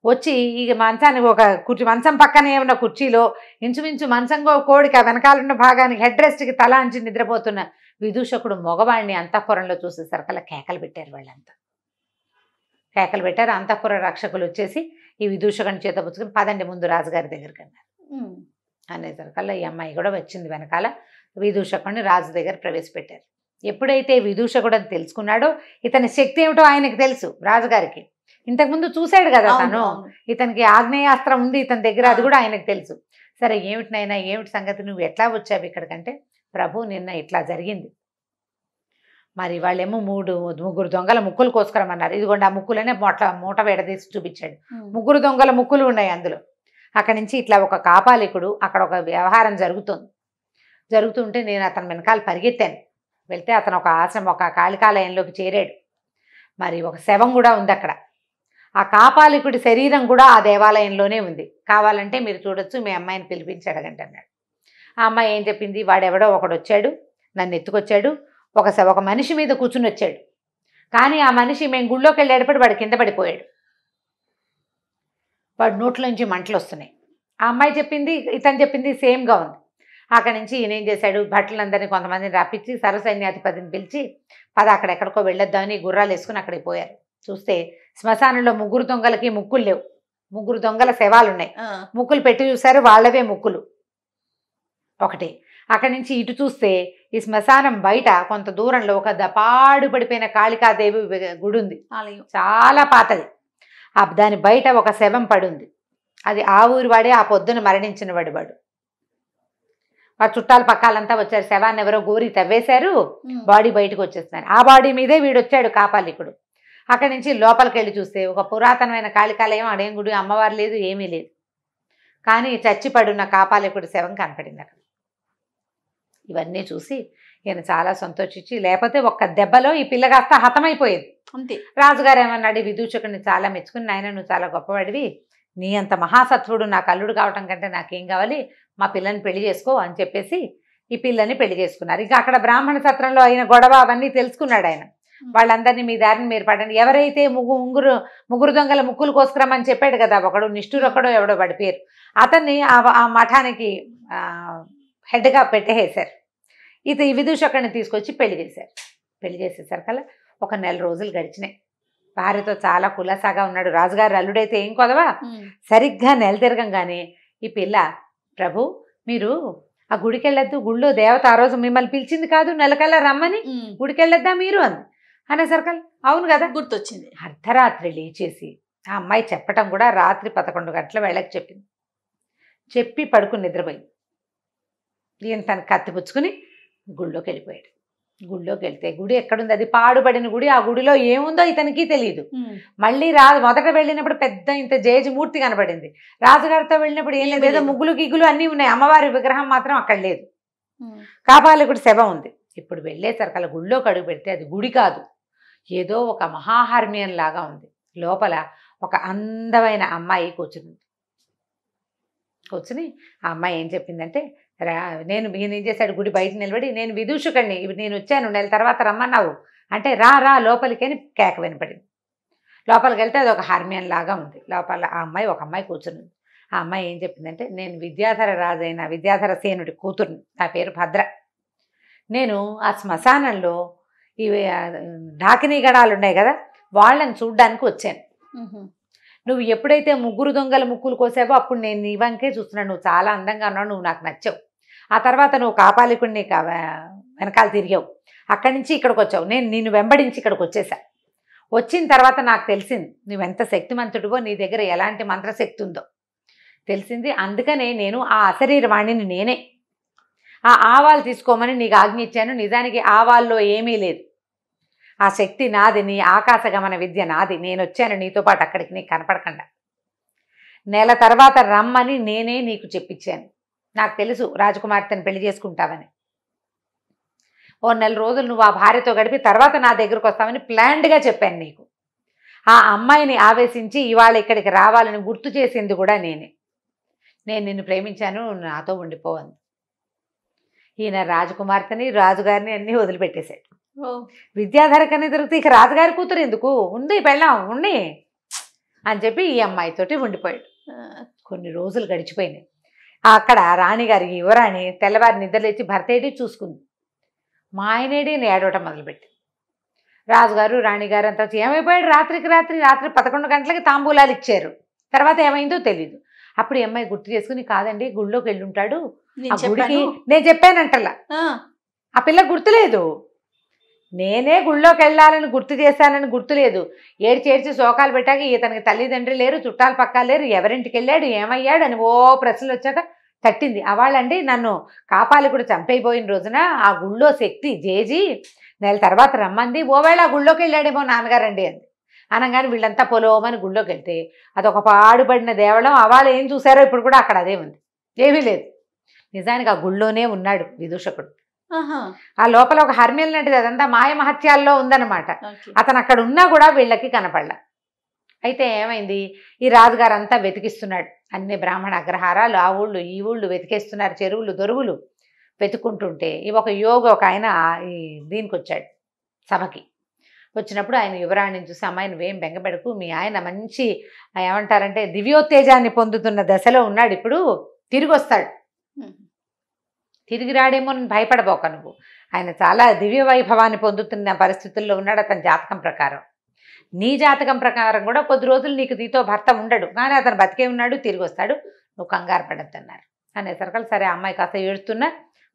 వచ్చి ఇక మంచానికి ఒక కుర్చీ మంచం పక్కనే ఉన్న కుర్చీలో ఇంచుమించు మంచంగో వెనకాల వెనకాలన్న భాగానికి హెడ్ రెస్ట్కి తల అంచి నిద్రపోతున్న విదూషకుడు మగవాడిని అంతఃపురంలో చూసేసరికి అలా కేకలు పెట్టారు వాళ్ళంతా కేకలు పెట్టారు అంతఃపుర రక్షకులు వచ్చేసి ఈ విదూషకుని చేత పుచ్చుకుని పదండి ముందు రాజుగారి దగ్గరికి అన్నారు అనేసరికల్లా ఈ అమ్మాయి కూడా వచ్చింది వెనకాల విదూషకుని రాజు దగ్గర ప్రవేశపెట్టారు ఎప్పుడైతే విదూష కూడా తెలుసుకున్నాడో ఇతని శక్తి ఏమిటో ఆయనకు తెలుసు రాజుగారికి ఇంతకుముందు చూశాడు కదా తను ఇతనికి ఆగ్నేయాస్త్రం ఉంది ఇతని దగ్గర అది కూడా ఆయనకు తెలుసు సరే ఏమిటినైనా ఏమిటి సంగతి నువ్వు ఎట్లా వచ్చావు ఇక్కడికంటే ప్రభు నిన్న ఇట్లా జరిగింది మరి వాళ్ళేమో మూడు ముగ్గురు దొంగల ముక్కులు కోసుకురమన్నారు ఇదిగోండి ఆ ముక్కులనే మూట మూట వేడదీసి చూపించాడు ముగ్గురు దొంగల ముక్కులు ఉన్నాయి అందులో అక్కడి నుంచి ఇట్లా ఒక కాపాలికుడు అక్కడ ఒక వ్యవహారం జరుగుతుంది జరుగుతుంటే నేను అతని వెనకాల పరిగెత్తాను వెళ్తే అతను ఒక ఆశ్రమం ఒక కాళికాలయంలోకి చేరాడు మరి ఒక శవం కూడా ఉంది అక్కడ ఆ కాపాలికుడి శరీరం కూడా ఆ దేవాలయంలోనే ఉంది కావాలంటే మీరు చూడొచ్చు మీ అమ్మాయిని పిలిపించి అడగండి అన్నాడు ఆ అమ్మాయి ఏం చెప్పింది వాడెవడో ఒకడు వచ్చాడు నన్ను ఎత్తుకొచ్చాడు ఒక ఒక మనిషి మీద కూర్చుని వచ్చాడు కానీ ఆ మనిషి మేము గుళ్ళోకి వెళ్ళేటప్పుడు వాడు కింద పడిపోయాడు వాడు నోట్లోంచి మంటలు వస్తున్నాయి ఆ అమ్మాయి చెప్పింది ఇతను చెప్పింది సేమ్గా ఉంది అక్కడి నుంచి ఈయన ఏం చేశాడు భట్లందరినీ కొంతమందిని రాపించి సర్వసైన్యాధిపతిని పిలిచి పద అక్కడ ఎక్కడికో వెళ్ళొద్దామని గుర్రాలు వేసుకుని అక్కడికి పోయారు చూస్తే శ్మశానంలో ముగ్గురు దొంగలకి ముక్కులు లేవు ముగ్గురు దొంగల శవాలు ఉన్నాయి ముక్కులు పెట్టి చూసారు వాళ్ళవే ముక్కులు ఒకటి అక్కడి నుంచి ఇటు చూస్తే ఈ శ్మశానం బయట కొంత దూరంలో ఒక దపాడు పడిపోయిన కాళికాదేవి గుడి ఉంది చాలా పాతది దాని బయట ఒక శవం పడుంది అది ఆ ఊరి వాడే ఆ పొద్దున మరణించిన వాడు వాడు ఆ చుట్టాల పక్కాలంతా వచ్చారు శవాన్ని ఎవరో గోరి తవ్వేశారు బాడీ బయటకు వచ్చేస్తున్నారు ఆ బాడీ మీదే వీడు వచ్చాడు కాపాలికుడు అక్కడి నుంచి లోపలికి వెళ్ళి చూస్తే ఒక పురాతనమైన కాళికాలయం అడేం గుడి అమ్మవారు లేదు ఏమీ లేదు కానీ చచ్చిపడున్న కాపాలికుడి శవం కనపడింది అక్కడ ఇవన్నీ చూసి ఈయన చాలా సంతోషించి లేకపోతే ఒక్క దెబ్బలో ఈ పిల్ల కాస్త హతమైపోయేది అంతే రాజుగారు ఏమన్నాడు విదూషకుడిని చాలా మెచ్చుకుని నాయన నువ్వు చాలా గొప్పవాడివి నీ అంత మహాసత్వుడు నాకు అల్లుడు కావటం కంటే నాకేం కావాలి మా పిల్లని పెళ్లి చేసుకో అని చెప్పేసి ఈ పిల్లని పెళ్లి చేసుకున్నారు ఇంకా అక్కడ బ్రాహ్మణ సత్రంలో అయిన గొడవ అవన్నీ తెలుసుకున్నాడు ఆయన వాళ్ళందరినీ మీ దారిని మీరు పడండి ఎవరైతే ముగ్గు ముంగురు ముగ్గురు దొంగల ముక్కులు కోసుకురామని చెప్పాడు కదా ఒకడు ఒకడో ఎవడో వాడి పేరు అతన్ని ఆ మఠానికి హెడ్గా పెట్టేసారు ఇది విదూషకుడిని తీసుకొచ్చి పెళ్లి చేశారు పెళ్లి చేసేసరికల్లా ఒక నెల రోజులు గడిచినాయి భార్యతో చాలా కులాసాగా ఉన్నాడు రాజుగారు అల్లుడైతే ఏం కొదవా సరిగ్గా నెల తిరగంగానే ఈ పిల్ల ప్రభు మీరు ఆ గుడికి వెళ్ళొద్దు గుళ్ళో దేవత ఆ రోజు మిమ్మల్ని పిలిచింది కాదు నెలకల్లా రమ్మని గుడికి వెళ్ళొద్దా మీరు అంది అనే సరికల్ అవును కదా గుర్తొచ్చింది అర్ధరాత్రి లేచేసి ఆ అమ్మాయి చెప్పటం కూడా రాత్రి పదకొండు గంటల వేళకి చెప్పింది చెప్పి పడుకుని నిద్రపోయింది ఈయన తను కత్తిపుచ్చుకుని గుళ్ళోకి వెళ్ళిపోయాడు గుడిలోకి వెళ్తే గుడి ఎక్కడుంది అది పాడుపడిన గుడి ఆ గుడిలో ఏముందో ఇతనికి తెలియదు మళ్ళీ రాజు మొదట వెళ్ళినప్పుడు పెద్ద ఇంత మూర్తి కనపడింది రాజుగారితో వెళ్ళినప్పుడు ఏం లేదు ఏదో ముగ్గులు గిగ్గులు అన్నీ ఉన్నాయి అమ్మవారి విగ్రహం మాత్రం అక్కడ లేదు గుడి శవ ఉంది ఇప్పుడు వెళ్ళేసరికి అలా గుడిలోకి అడుగు పెడితే అది గుడి కాదు ఏదో ఒక మహాహర్మియం లాగా ఉంది లోపల ఒక అందమైన అమ్మాయి కూర్చుంది కూర్చుని ఆ అమ్మాయి ఏం చెప్పిందంటే రా నేను ఈయన ఏం చేశాడు గుడి బయట నిలబడి నేను విదూషకుడిని నేను వచ్చాను నెల తర్వాత రమ్మన్నావు అంటే రా రా లోపలికి అని కేక వినపడింది లోపలికి వెళ్తే అది ఒక హార్మియన్ లాగా ఉంది లోపల ఆ అమ్మాయి ఒక అమ్మాయి కూర్చుని ఆ అమ్మాయి ఏం చెప్పిందంటే నేను విద్యాధర రాజైన విద్యాధర సేనుడి కూతురుని నా పేరు భద్ర నేను ఆ శ్మశానంలో ఇవి ఢాకినీ గడాలు ఉన్నాయి కదా వాళ్ళని చూడ్డానికి వచ్చాను నువ్వు ఎప్పుడైతే ముగ్గురు దొంగల ముక్కులు కోసావో అప్పుడు నేను నీ వంకే చూస్తున్నాను నువ్వు చాలా అందంగా ఉన్నావు నువ్వు నాకు నచ్చావు ఆ తర్వాత నువ్వు కాపాలికుడిని వెనకాల తిరిగావు అక్కడి నుంచి ఇక్కడికి వచ్చావు నేను నిన్ను వెంబడించి ఇక్కడికి వచ్చేసా వచ్చిన తర్వాత నాకు తెలిసింది నువ్వెంత శక్తిమంతుడివో నీ దగ్గర ఎలాంటి మంత్రశక్తి ఉందో తెలిసింది అందుకనే నేను ఆ అశరీరవాణిని నేనే ఆ ఆవాలు తీసుకోమని నీకు ఆజ్ఞ ఇచ్చాను నిజానికి ఆవాల్లో ఏమీ లేదు ఆ శక్తి నాది నీ ఆకాశగమన విద్య నాది నేను వచ్చాను నీతో పాటు అక్కడికి నీకు కనపడకుండా నెల తర్వాత రమ్మని నేనే నీకు చెప్పించాను నాకు తెలుసు రాజకుమార్తెను పెళ్లి చేసుకుంటావని ఓ నెల రోజులు నువ్వు ఆ భార్యతో గడిపి తర్వాత నా దగ్గరకు వస్తామని ప్లాన్డ్గా చెప్పాను నీకు ఆ అమ్మాయిని ఆవేశించి ఇవాళ ఇక్కడికి రావాలని గుర్తు చేసింది కూడా నేనే నేను నిన్ను ప్రేమించాను నాతో ఉండిపోవాలి ఈయన రాజకుమార్తెని రాజుగారిని అన్నీ వదిలిపెట్టేశాడు విద్యాధర కన్నా దొరికితే ఇక రాజుగారి కూతురు ఎందుకు ఉంది పెళ్ళాం ఉండి అని చెప్పి ఈ అమ్మాయితోటి ఉండిపోయాడు కొన్ని రోజులు గడిచిపోయినాయి అక్కడ రాణిగారి యువరాణి తెల్లవారి నిద్రలేచి భర్తేడి చూసుకుంది మా ఆయనేడి ఏడవటం మొదలుపెట్టి రాజుగారు రాణిగారు అంతా ఏమైపోయాడు రాత్రికి రాత్రి రాత్రి పదకొండు గంటలకి తాంబూలాలు ఇచ్చారు తర్వాత ఏమైందో తెలీదు అప్పుడు ఈ అమ్మాయి గుర్తు చేసుకుని కాదండి గుళ్ళోకి వెళ్ళుంటాడు నేను చెప్పానంటలా ఆ పిల్ల గుర్తులేదు నేనే గుళ్ళోకి వెళ్ళాలని గుర్తు చేశానని గుర్తులేదు ఏడ్చి శోకాలు పెట్టాక ఇతనికి తల్లిదండ్రులు లేరు చుట్టాలు పక్కాలు లేరు ఎవరింటికి వెళ్ళాడు ఏమయ్యాడు అని ఓ ప్రశ్నలు వచ్చాక తట్టింది అవాళ్ళండి నన్ను కాపాలి కూడా చంపైపోయిన రోజున ఆ గుళ్ళో శక్తి జేజీ నెల తర్వాత రమ్మంది ఓవేళ గుళ్ళోకి వెళ్ళాడేమో నాన్నగారండి అంది అనగానే వీళ్ళంతా పొలోమని గుళ్ళోకి వెళ్తే అదొక పాడుపడిన దేవళం అవాళ్ళు ఏం చూసారో ఇప్పుడు కూడా అక్కడ అదే ఉంది ఏమీ లేదు నిజానికి ఆ గుళ్ళోనే ఉన్నాడు విదూషకుడు ఆ లోపల ఒక హర్మిల్ నటిది అదంతా మాయ మహత్యాల్లో ఉందన్నమాట అతను అక్కడ ఉన్నా కూడా వీళ్ళకి కనపడలే అయితే ఏమైంది ఈ రాజుగారు అంతా వెతికిస్తున్నాడు అన్ని బ్రాహ్మణ అగ్రహారాలు ఆ ఊళ్ళు ఈ ఊళ్ళు వెతికేస్తున్నారు చెరువులు దొరువులు వెతుక్కుంటుంటే ఒక యోగ ఒక ఆయన ఈ దీనికి వచ్చాడు సభకి వచ్చినప్పుడు ఆయన యువరాణిని చూసి అమ్మాయి నువ్వేం బెంగపెడకు మీ ఆయన మంచి ఏమంటారంటే దివ్యోత్తేజాన్ని పొందుతున్న దశలో ఉన్నాడు ఇప్పుడు తిరిగి వస్తాడు తిరిగి రాడేమో భయపడబోక నువ్వు ఆయన చాలా దివ్య వైభవాన్ని పొందుతున్న పరిస్థితుల్లో ఉన్నాడు అతని జాతకం ప్రకారం నీ జాతకం ప్రకారం కూడా కొద్ది రోజులు నీకు నీతో భర్త ఉండడు కానీ అతను బతికే ఉన్నాడు తిరిగి వస్తాడు నువ్వు కంగారు పడద్దన్నారు అనేసరికలు సరే అమ్మాయి కాస్త ఏడుస్తున్నా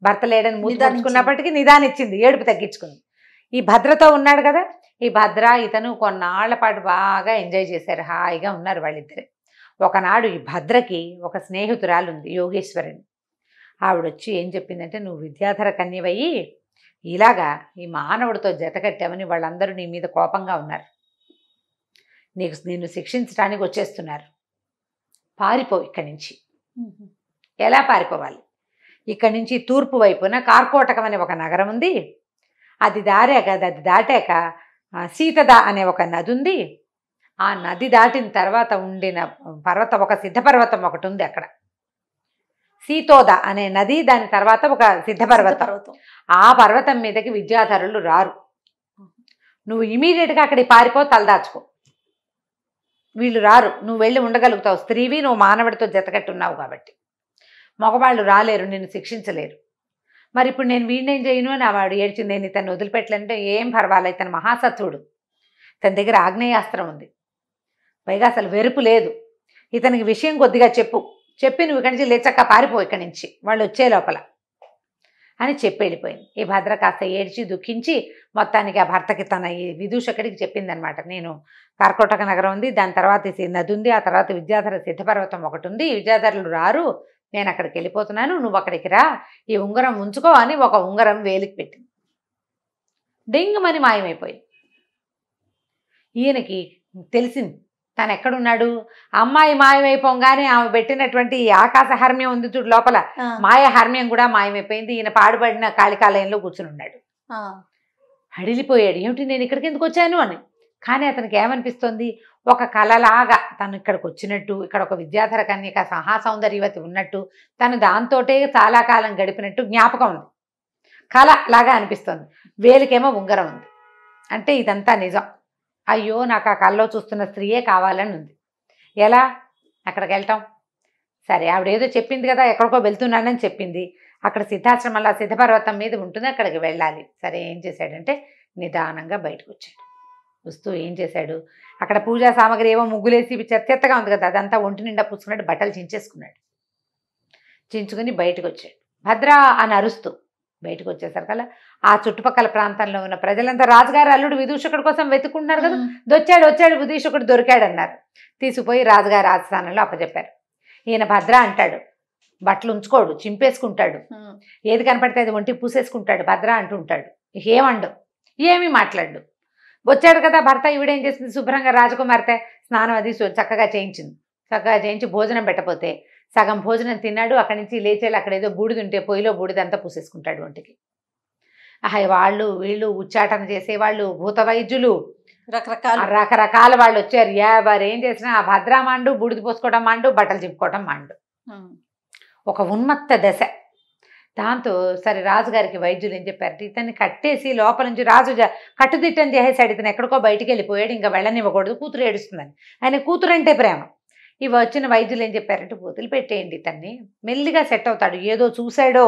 భర్త లేడని మూసుకున్నప్పటికీ నిదానిచ్చింది ఏడుపు తగ్గించుకుంది ఈ భద్రతో ఉన్నాడు కదా ఈ భద్ర ఇతను కొన్నాళ్ల పాటు బాగా ఎంజాయ్ చేశారు హాయిగా ఉన్నారు వాళ్ళిద్దరే ఒకనాడు ఈ భద్రకి ఒక స్నేహితురాలు ఉంది యోగేశ్వరుని ఆవిడొచ్చి ఏం చెప్పిందంటే నువ్వు విద్యాధర కన్యవయ్యి ఇలాగా ఈ మానవుడితో కట్టామని వాళ్ళందరూ నీ మీద కోపంగా ఉన్నారు నీకు నిన్ను శిక్షించడానికి వచ్చేస్తున్నారు పారిపో ఇక్కడి నుంచి ఎలా పారిపోవాలి ఇక్కడి నుంచి తూర్పు వైపున కార్కోటకం అనే ఒక నగరం ఉంది అది దారాక అది దాటాక సీతద అనే ఒక నది ఉంది ఆ నది దాటిన తర్వాత ఉండిన పర్వతం ఒక సిద్ధపర్వతం ఒకటి ఉంది అక్కడ సీతోద అనే నది దాని తర్వాత ఒక పర్వతం ఆ పర్వతం మీదకి విద్యాధరులు రారు నువ్వు ఇమీడియట్గా అక్కడికి పారిపో తలదాచుకో వీళ్ళు రారు నువ్వు వెళ్ళి ఉండగలుగుతావు స్త్రీవి నువ్వు మానవుడితో జతకట్టున్నావు కాబట్టి మగవాళ్ళు రాలేరు నిన్ను శిక్షించలేరు మరి ఇప్పుడు నేను వీడినేం చేయను అని వాడు ఏడ్చి నేను ఇతను వదిలిపెట్టలంటే ఏం పర్వాలే ఇతను మహాసత్వుడు తన దగ్గర ఆగ్నేయాస్త్రం ఉంది పైగా అసలు వెరుపు లేదు ఇతనికి విషయం కొద్దిగా చెప్పు చెప్పి నువ్వు ఇక్కడి నుంచి లేచక్క పారిపో ఇక్కడి నుంచి వాళ్ళు వచ్చే లోపల అని చెప్పి వెళ్ళిపోయింది ఈ భద్ర కాస్త ఏడ్చి దుఃఖించి మొత్తానికి ఆ భర్తకి తన ఈ విదూషకుడికి చెప్పిందనమాట నేను కార్కోటక నగరం ఉంది దాని తర్వాత నది ఉంది ఆ తర్వాత విద్యాధర సిద్ధపర్వతం ఒకటి ఉంది విద్యాధరులు రారు నేను అక్కడికి వెళ్ళిపోతున్నాను నువ్వు అక్కడికి రా ఈ ఉంగరం ఉంచుకో అని ఒక ఉంగరం వేలికి పెట్టింది మని మాయమైపోయింది ఈయనకి తెలిసింది తను ఎక్కడున్నాడు అమ్మాయి మాయమైపోగానే ఆమె పెట్టినటువంటి ఆకాశ హర్మ్యం ఉంది చూడు లోపల మాయ హర్మ్యం కూడా మాయమైపోయింది ఈయన పాడుబడిన కాళికాలయంలో కూర్చుని ఉన్నాడు అడిలిపోయాడు ఏమిటి నేను ఇక్కడికి ఎందుకు వచ్చాను అని కానీ అతనికి ఏమనిపిస్తుంది ఒక కళలాగా తను ఇక్కడికి వచ్చినట్టు ఇక్కడ ఒక విద్యాధర కన్యక సౌందర్యవతి ఉన్నట్టు తను దాంతోటే చాలా కాలం గడిపినట్టు జ్ఞాపకం ఉంది కళ లాగా అనిపిస్తుంది వేలికేమో ఉంగరం ఉంది అంటే ఇదంతా నిజం అయ్యో నాకు ఆ కళ్ళలో చూస్తున్న స్త్రీయే కావాలని ఉంది ఎలా అక్కడికి వెళ్తాం సరే ఆవిడ ఏదో చెప్పింది కదా ఎక్కడికో వెళ్తున్నానని చెప్పింది అక్కడ సిద్ధాశ్రమంలో సిద్ధపర్వతం మీద ఉంటుంది అక్కడికి వెళ్ళాలి సరే ఏం చేశాడంటే నిదానంగా బయటకు వచ్చాడు వస్తూ ఏం చేశాడు అక్కడ పూజా సామాగ్రి ఏమో ముగ్గులేసి చెత్తగా ఉంది కదా అదంతా ఒంటి నిండా పూసుకున్నాడు బట్టలు చించేసుకున్నాడు చించుకుని బయటకు వచ్చాడు భద్ర అని అరుస్తూ బయటకు అలా ఆ చుట్టుపక్కల ప్రాంతంలో ఉన్న ప్రజలంతా రాజుగారు అల్లుడు విదూషకుడి కోసం వెతుకుంటున్నారు కదా దొచ్చాడు వచ్చాడు విదూషకుడు దొరికాడన్నారు తీసుకుపోయి రాజుగారి ఆస్థానంలో అప్పచెప్పారు ఈయన భద్ర అంటాడు బట్టలు ఉంచుకోడు చింపేసుకుంటాడు ఏది కనపడితే అది ఒంటి పూసేసుకుంటాడు భద్ర అంటుంటాడు ఏమండు ఏమీ మాట్లాడు వచ్చాడు కదా భర్త ఈవిడేం చేసింది శుభ్రంగా రాజకుమార్తె స్నానం అది చక్కగా చేయించింది చక్కగా చేయించి భోజనం పెట్టపోతే సగం భోజనం తిన్నాడు అక్కడి నుంచి లేచాడు అక్కడ ఏదో బూడిది ఉంటే పొయ్యిలో బూడిదంతా పూసేసుకుంటాడు ఒంటికి అహయ్ వాళ్ళు వీళ్ళు ఉచ్చాటన చేసేవాళ్ళు భూత వైద్యులు రకరకాల రకరకాల వాళ్ళు వచ్చారు ఎవరు ఏం చేసినా భద్రా మాండు బూడిద పోసుకోవడం మాండు బట్టలు చెప్పుకోవడం మాండు ఒక ఉన్మత్త దశ దాంతో సరే రాజుగారికి వైద్యులు ఏం చెప్పారు ఇతన్ని కట్టేసి లోపల నుంచి రాజు కట్టుదిట్టం చేసేసాడు ఇతను ఎక్కడికో బయటికి వెళ్ళిపోయాడు ఇంకా వెళ్ళనివ్వకూడదు కూతురు ఏడుస్తుందని ఆయన కూతురంటే ప్రేమ ఇవి వచ్చిన వైద్యులు ఏం చెప్పారంటే వదిలిపెట్టేయండి తన్ని మెల్లిగా సెట్ అవుతాడు ఏదో చూశాడో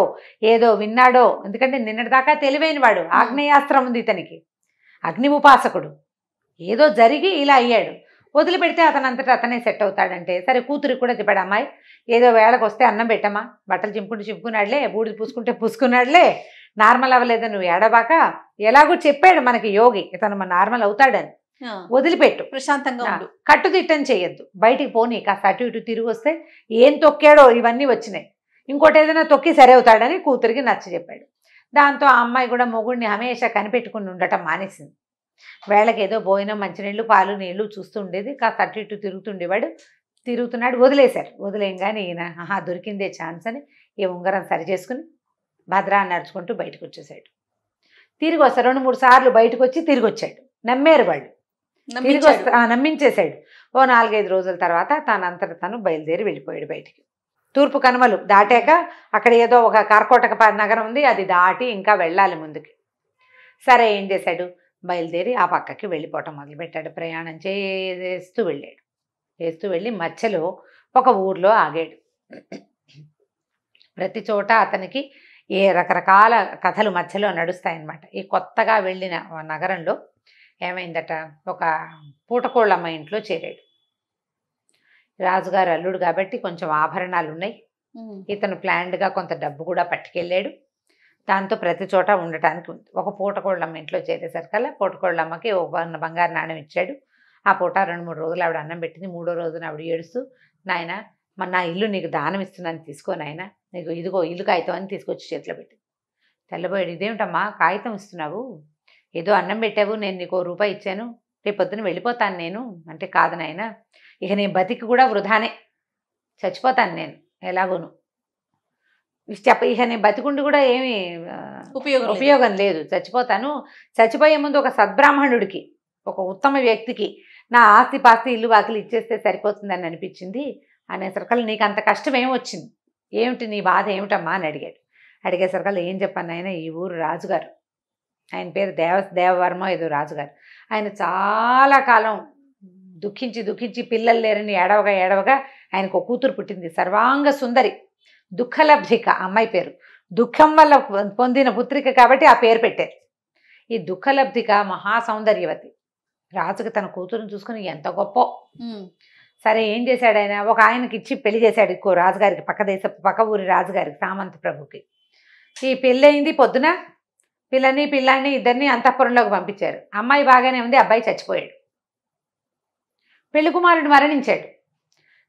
ఏదో విన్నాడో ఎందుకంటే నిన్నటిదాకా తెలివైన వాడు ఆగ్నేయాస్త్రం ఉంది ఇతనికి అగ్ని ఉపాసకుడు ఏదో జరిగి ఇలా అయ్యాడు వదిలిపెడితే అతను అంతటా అతనే సెట్ అవుతాడంటే సరే కూతురికి కూడా చెప్పాడు అమ్మాయి ఏదో వేళకు వస్తే అన్నం పెట్టమా బట్టలు చింపుకుంటూ చింపుకున్నాడులే బూడిది పూసుకుంటే పూసుకున్నాడులే నార్మల్ అవ్వలేదని నువ్వు ఏడబాక ఎలాగో చెప్పాడు మనకి యోగి ఇతను నార్మల్ అవుతాడని వదిలిపెట్టు ప్రశాంతంగా కట్టుదిట్టం చేయొద్దు బయటికి పోనీ కాస్త అటు ఇటు తిరిగి వస్తే ఏం తొక్కాడో ఇవన్నీ వచ్చినాయి ఇంకోటి ఏదైనా తొక్కి సరే అవుతాడని కూతురికి నచ్చ చెప్పాడు దాంతో ఆ అమ్మాయి కూడా మొగుడిని హమేషా కనిపెట్టుకుని ఉండటం మానేసింది వేళకి ఏదో పోయినా మంచినీళ్ళు పాలు నీళ్లు చూస్తుండేది కాస్త అటు ఇటు తిరుగుతుండేవాడు తిరుగుతున్నాడు వదిలేశారు వదిలేయంగానే ఈయన ఆహా దొరికిందే ఛాన్స్ అని ఈ ఉంగరం సరి చేసుకుని భద్రా నడుచుకుంటూ బయటకు వచ్చేసాడు తిరిగి వస్తారు రెండు మూడు సార్లు బయటకు వచ్చి తిరిగి వచ్చాడు నమ్మారు వాళ్ళు తిరిగి వస్తా నమ్మించేశాడు ఓ నాలుగైదు రోజుల తర్వాత అంతట తను బయలుదేరి వెళ్ళిపోయాడు బయటికి తూర్పు కనుమలు దాటాక అక్కడ ఏదో ఒక కార్కోటక నగరం ఉంది అది దాటి ఇంకా వెళ్ళాలి ముందుకి సరే ఏం చేశాడు బయలుదేరి ఆ పక్కకి వెళ్ళిపోవటం మొదలుపెట్టాడు ప్రయాణం చేస్తూ వెళ్ళాడు వేస్తూ వెళ్ళి మధ్యలో ఒక ఊర్లో ఆగాడు ప్రతి చోట అతనికి ఏ రకరకాల కథలు మధ్యలో నడుస్తాయన్నమాట ఈ కొత్తగా వెళ్ళిన నగరంలో ఏమైందట ఒక పూటకోళ్ళమ్మ ఇంట్లో చేరాడు రాజుగారు అల్లుడు కాబట్టి కొంచెం ఆభరణాలు ఉన్నాయి ఇతను ప్లాన్డ్గా కొంత డబ్బు కూడా పట్టుకెళ్ళాడు దాంతో ప్రతి చోట ఉండటానికి ఉంది ఒక పూటకోళ్ళమ్మ ఇంట్లో చేరేసరికల్లా పూటకోళ్ళమ్మకి ఒక బంగారు నాణ్యం ఇచ్చాడు ఆ పూట రెండు మూడు రోజులు ఆవిడ అన్నం పెట్టింది మూడో రోజున ఆవిడ ఏడుస్తూ నాయన మన నా ఇల్లు నీకు దానం ఇస్తున్నాను తీసుకో నాయన నీకు ఇదిగో ఇల్లు కాగితం అని తీసుకొచ్చి చేతిలో పెట్టింది తెల్లబోయాడు ఇదేమిటమ్మా కాగితం ఇస్తున్నావు ఏదో అన్నం పెట్టావు నేను నీకు రూపాయి ఇచ్చాను రేపు పొద్దున వెళ్ళిపోతాను నేను అంటే కాదు నాయన ఇక నేను బతికి కూడా వృధానే చచ్చిపోతాను నేను ఎలాగోను చెప్ప ఇక నేను బతికుండి కూడా ఏమి ఉపయోగం ఉపయోగం లేదు చచ్చిపోతాను చచ్చిపోయే ముందు ఒక సద్బ్రాహ్మణుడికి ఒక ఉత్తమ వ్యక్తికి నా ఆస్తి పాస్తి ఇల్లు వాకిలు ఇచ్చేస్తే సరిపోతుందని అనిపించింది అనేసరికల్ నీకు అంత కష్టం ఏమొచ్చింది ఏమిటి నీ బాధ ఏమిటమ్మా అని అడిగాడు అడిగేసరికల్ ఏం చెప్పాను ఆయన ఈ ఊరు రాజుగారు ఆయన పేరు దేవ దేవవర్మ ఏదో రాజుగారు ఆయన చాలా కాలం దుఃఖించి దుఃఖించి పిల్లలు లేరని ఏడవగా ఏడవగా ఆయనకు ఒక కూతురు పుట్టింది సర్వాంగ సుందరి దుఃఖలబ్ధిక అమ్మాయి పేరు దుఃఖం వల్ల పొందిన పుత్రిక కాబట్టి ఆ పేరు పెట్టారు ఈ దుఃఖలబ్ధిక మహాసౌందర్యవతి రాజుకి తన కూతురుని చూసుకుని ఎంత గొప్ప సరే ఏం చేశాడు ఆయన ఒక ఆయనకి ఇచ్చి పెళ్లి చేశాడు ఇంకో రాజుగారికి పక్క దేశ పక్క ఊరి రాజుగారికి సామంత ప్రభుకి ఈ పెళ్ళి అయింది పొద్దున పిల్లని పిల్లాన్ని ఇద్దరిని అంతఃపురంలోకి పంపించారు అమ్మాయి బాగానే ఉంది అబ్బాయి చచ్చిపోయాడు పెళ్లి కుమారుడు మరణించాడు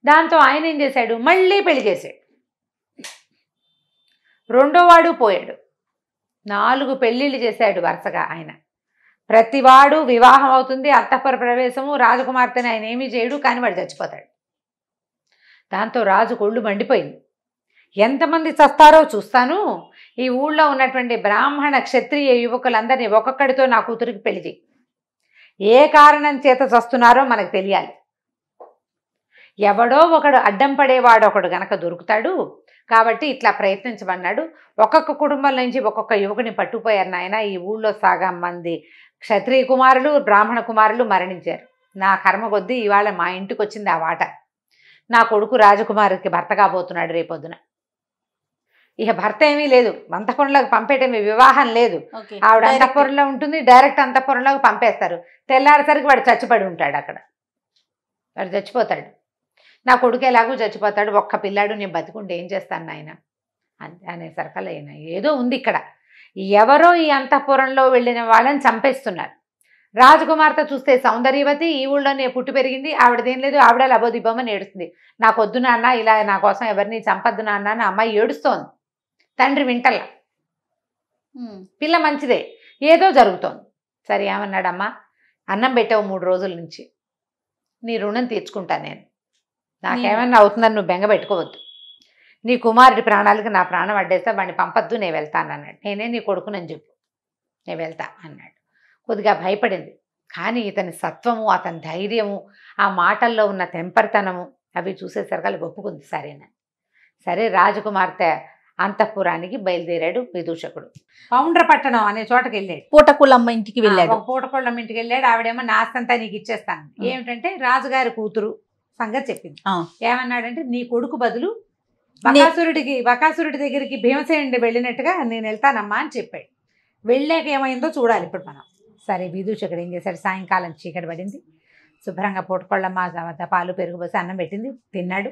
దాంతో ఆయన ఏం చేశాడు మళ్ళీ పెళ్లి చేశాడు రెండోవాడు పోయాడు నాలుగు పెళ్ళిళ్ళు చేశాడు వరుసగా ఆయన ప్రతివాడు వివాహం అవుతుంది అంతఃపుర ప్రవేశము రాజకుమార్తెని ఆయన ఏమీ చేయడు కానీ వాడు చచ్చిపోతాడు దాంతో రాజు కొళ్ళు మండిపోయింది ఎంతమంది చస్తారో చూస్తాను ఈ ఊళ్ళో ఉన్నటువంటి బ్రాహ్మణ క్షత్రియ యువకులందరినీ ఒక్కొక్కడితో నా కూతురికి పెళ్లి చేయి ఏ కారణం చేత చస్తున్నారో మనకు తెలియాలి ఎవడో ఒకడు అడ్డం పడేవాడు ఒకడు గనక దొరుకుతాడు కాబట్టి ఇట్లా ప్రయత్నించమన్నాడు ఒక్కొక్క కుటుంబం నుంచి ఒక్కొక్క యువకుని పట్టుపోయారు నాయన ఈ ఊళ్ళో సగం మంది క్షత్రియ కుమారులు బ్రాహ్మణ కుమారులు మరణించారు నా కర్మ కొద్దీ ఇవాళ మా ఇంటికి వచ్చింది ఆ వాట నా కొడుకు రాజకుమారికి భర్త కాబోతున్నాడు రేపొద్దున ఇక భర్త ఏమీ లేదు అంతపురంలోకి పంపేటమి వివాహం లేదు ఆవిడ అంతపురంలో ఉంటుంది డైరెక్ట్ అంతపురంలోకి పంపేస్తారు తెల్లారేసరికి వాడు చచ్చిపడి ఉంటాడు అక్కడ వాడు చచ్చిపోతాడు నా కొడుకు ఎలాగూ చచ్చిపోతాడు ఒక్క పిల్లాడు నేను బతికుంటే ఏం చేస్తాను నాయన అనే సరకలు అయినా ఏదో ఉంది ఇక్కడ ఎవరో ఈ అంతఃపురంలో వెళ్ళిన వాళ్ళని చంపేస్తున్నారు రాజకుమార్తె చూస్తే సౌందర్యవతి ఈ ఊళ్ళోనే పుట్టి పెరిగింది ఆవిడదేం లేదు ఆవిడ లబోదిబ్బమని ఏడుస్తుంది నాకొద్దు నాన్న ఇలా నా కోసం ఎవరిని చంపద్దు నాన్న అమ్మాయి ఏడుస్తోంది తండ్రి వింటల్లా పిల్ల మంచిదే ఏదో జరుగుతోంది సరే ఏమన్నాడమ్మా అన్నం పెట్టావు మూడు రోజుల నుంచి నీ రుణం తీర్చుకుంటా నేను నాకేమన్నా అవుతుందని నువ్వు బెంగ పెట్టుకోవద్దు నీ కుమారుడి ప్రాణాలకు నా ప్రాణం అడ్డేస్తే వాడిని పంపద్దు నేను వెళ్తాను అన్నాడు నేనే నీ కొడుకునని చెప్పు నేను వెళ్తా అన్నాడు కొద్దిగా భయపడింది కానీ ఇతని సత్వము అతని ధైర్యము ఆ మాటల్లో ఉన్న తెంపరితనము అవి చూసేసరికలు ఒప్పుకుంది సరేనా సరే రాజకుమార్తె అంతఃపురానికి బయలుదేరాడు విదూషకుడు పౌండ్ర పట్టణం అనే చోటకి వెళ్ళాడు పూటకుళ్ళమ్మ ఇంటికి వెళ్ళాడు పూటకుళ్ళమ్మ ఇంటికి వెళ్ళాడు ఆవిడేమో నాస్తంతా నీకు ఇచ్చేస్తాను ఏమిటంటే రాజుగారి కూతురు సంగతి చెప్పింది ఏమన్నాడంటే నీ కొడుకు బదులు బకాసురుడికి బకాసురుడి దగ్గరికి భీమసేనుడి వెళ్ళినట్టుగా నేను వెళ్తానమ్మా అని చెప్పాడు వెళ్ళాక ఏమైందో చూడాలి ఇప్పుడు మనం సరే విదూషకుడు ఏం చేశాడు సాయంకాలం చీకటి పడింది శుభ్రంగా పూటకొళ్ళమ్మ పాలు పెరుగు పోసి అన్నం పెట్టింది తిన్నాడు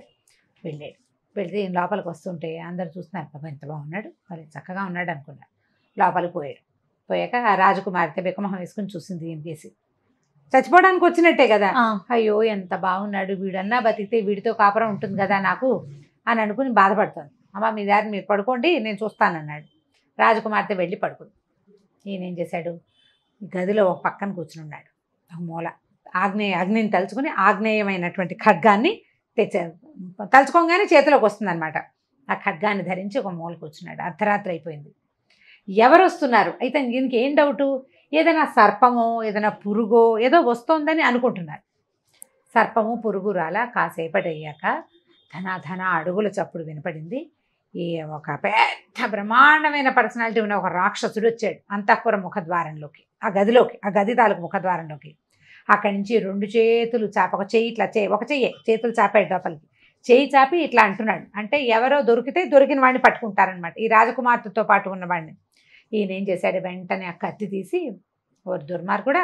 వెళ్ళాడు వెళితే ఈయన లోపలికి వస్తుంటే అందరు చూస్తున్నారు పాపం ఎంత బాగున్నాడు మరి చక్కగా ఉన్నాడు అనుకున్నారు లోపలికి పోయాడు పోయాక ఆ రాజకుమారితో బికమొహం వేసుకుని చూసింది ఏం చేసి చచ్చిపోవడానికి వచ్చినట్టే కదా అయ్యో ఎంత బాగున్నాడు వీడన్నా బతికితే వీడితో కాపురం ఉంటుంది కదా నాకు అని అనుకుని బాధపడుతుంది అమ్మ మీ దారి మీరు పడుకోండి నేను చూస్తానన్నాడు రాజకుమార్తె వెళ్ళి పడుకుంది ఈయనేం చేశాడు గదిలో ఒక పక్కన కూర్చుని ఉన్నాడు ఒక మూల ఆగ్నేయ అగ్నిని తలుచుకుని ఆగ్నేయమైనటువంటి ఖడ్గాన్ని తెచ్చే తలుచుకోగానే చేతిలోకి అనమాట ఆ ఖడ్గాన్ని ధరించి ఒక మూల కూర్చున్నాడు అర్ధరాత్రి అయిపోయింది ఎవరు వస్తున్నారు అయితే దీనికి ఏం డౌటు ఏదైనా సర్పమో ఏదైనా పురుగో ఏదో వస్తోందని అనుకుంటున్నారు సర్పము పురుగు రాలా కాసేపటి అయ్యాక ధనాధన అడుగుల చప్పుడు వినపడింది ఈ ఒక పెద్ద బ్రహ్మాండమైన పర్సనాలిటీ ఉన్న ఒక రాక్షసుడు వచ్చాడు అంతఃపుర ముఖద్వారంలోకి ఆ గదిలోకి ఆ గది తాలూకు ముఖద్వారంలోకి అక్కడి నుంచి రెండు చేతులు చాప ఒక చేయి ఇట్లా చేయి ఒక చెయ్యి చేతులు చాపాడు లోపలికి చేయి చాపి ఇట్లా అంటున్నాడు అంటే ఎవరో దొరికితే దొరికిన వాడిని పట్టుకుంటారనమాట ఈ రాజకుమార్తెతో పాటు ఉన్నవాడిని ఈయన ఏం చేశాడు వెంటనే ఆ కత్తి తీసి ఓ కూడా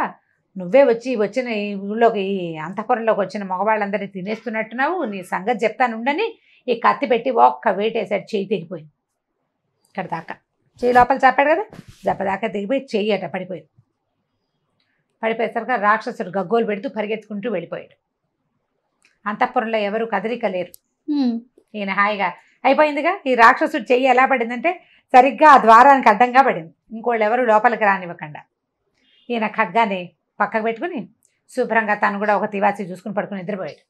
నువ్వే వచ్చి వచ్చిన ఈ ఊళ్ళోకి ఈ అంతఃపురంలోకి వచ్చిన మగవాళ్ళందరినీ తినేస్తున్నట్టున్నావు నీ సంగతి చెప్తాను ఉండని ఈ కత్తి పెట్టి ఒక్క వేటేసాడు చేయి తెగిపోయింది ఇక్కడ దాకా చేయి లోపల చాపాడు కదా జపదాకా తెగిపోయి చెయ్యి అట పడిపోయింది పడిపోయేసరికి రాక్షసుడు గగ్గోలు పెడుతూ పరిగెత్తుకుంటూ వెళ్ళిపోయాడు అంతఃపురంలో ఎవరు కదలిక లేరు ఈయన హాయిగా అయిపోయిందిగా ఈ రాక్షసుడు చెయ్యి ఎలా పడిందంటే సరిగ్గా ఆ ద్వారానికి అడ్డంగా పడింది ఇంకోళ్ళు ఎవరు లోపలికి రానివ్వకుండా ఈయన ఖగ్గాని పక్కకు పెట్టుకుని శుభ్రంగా తను కూడా ఒక తివాసి చూసుకుని పడుకుని నిద్రపోయాడు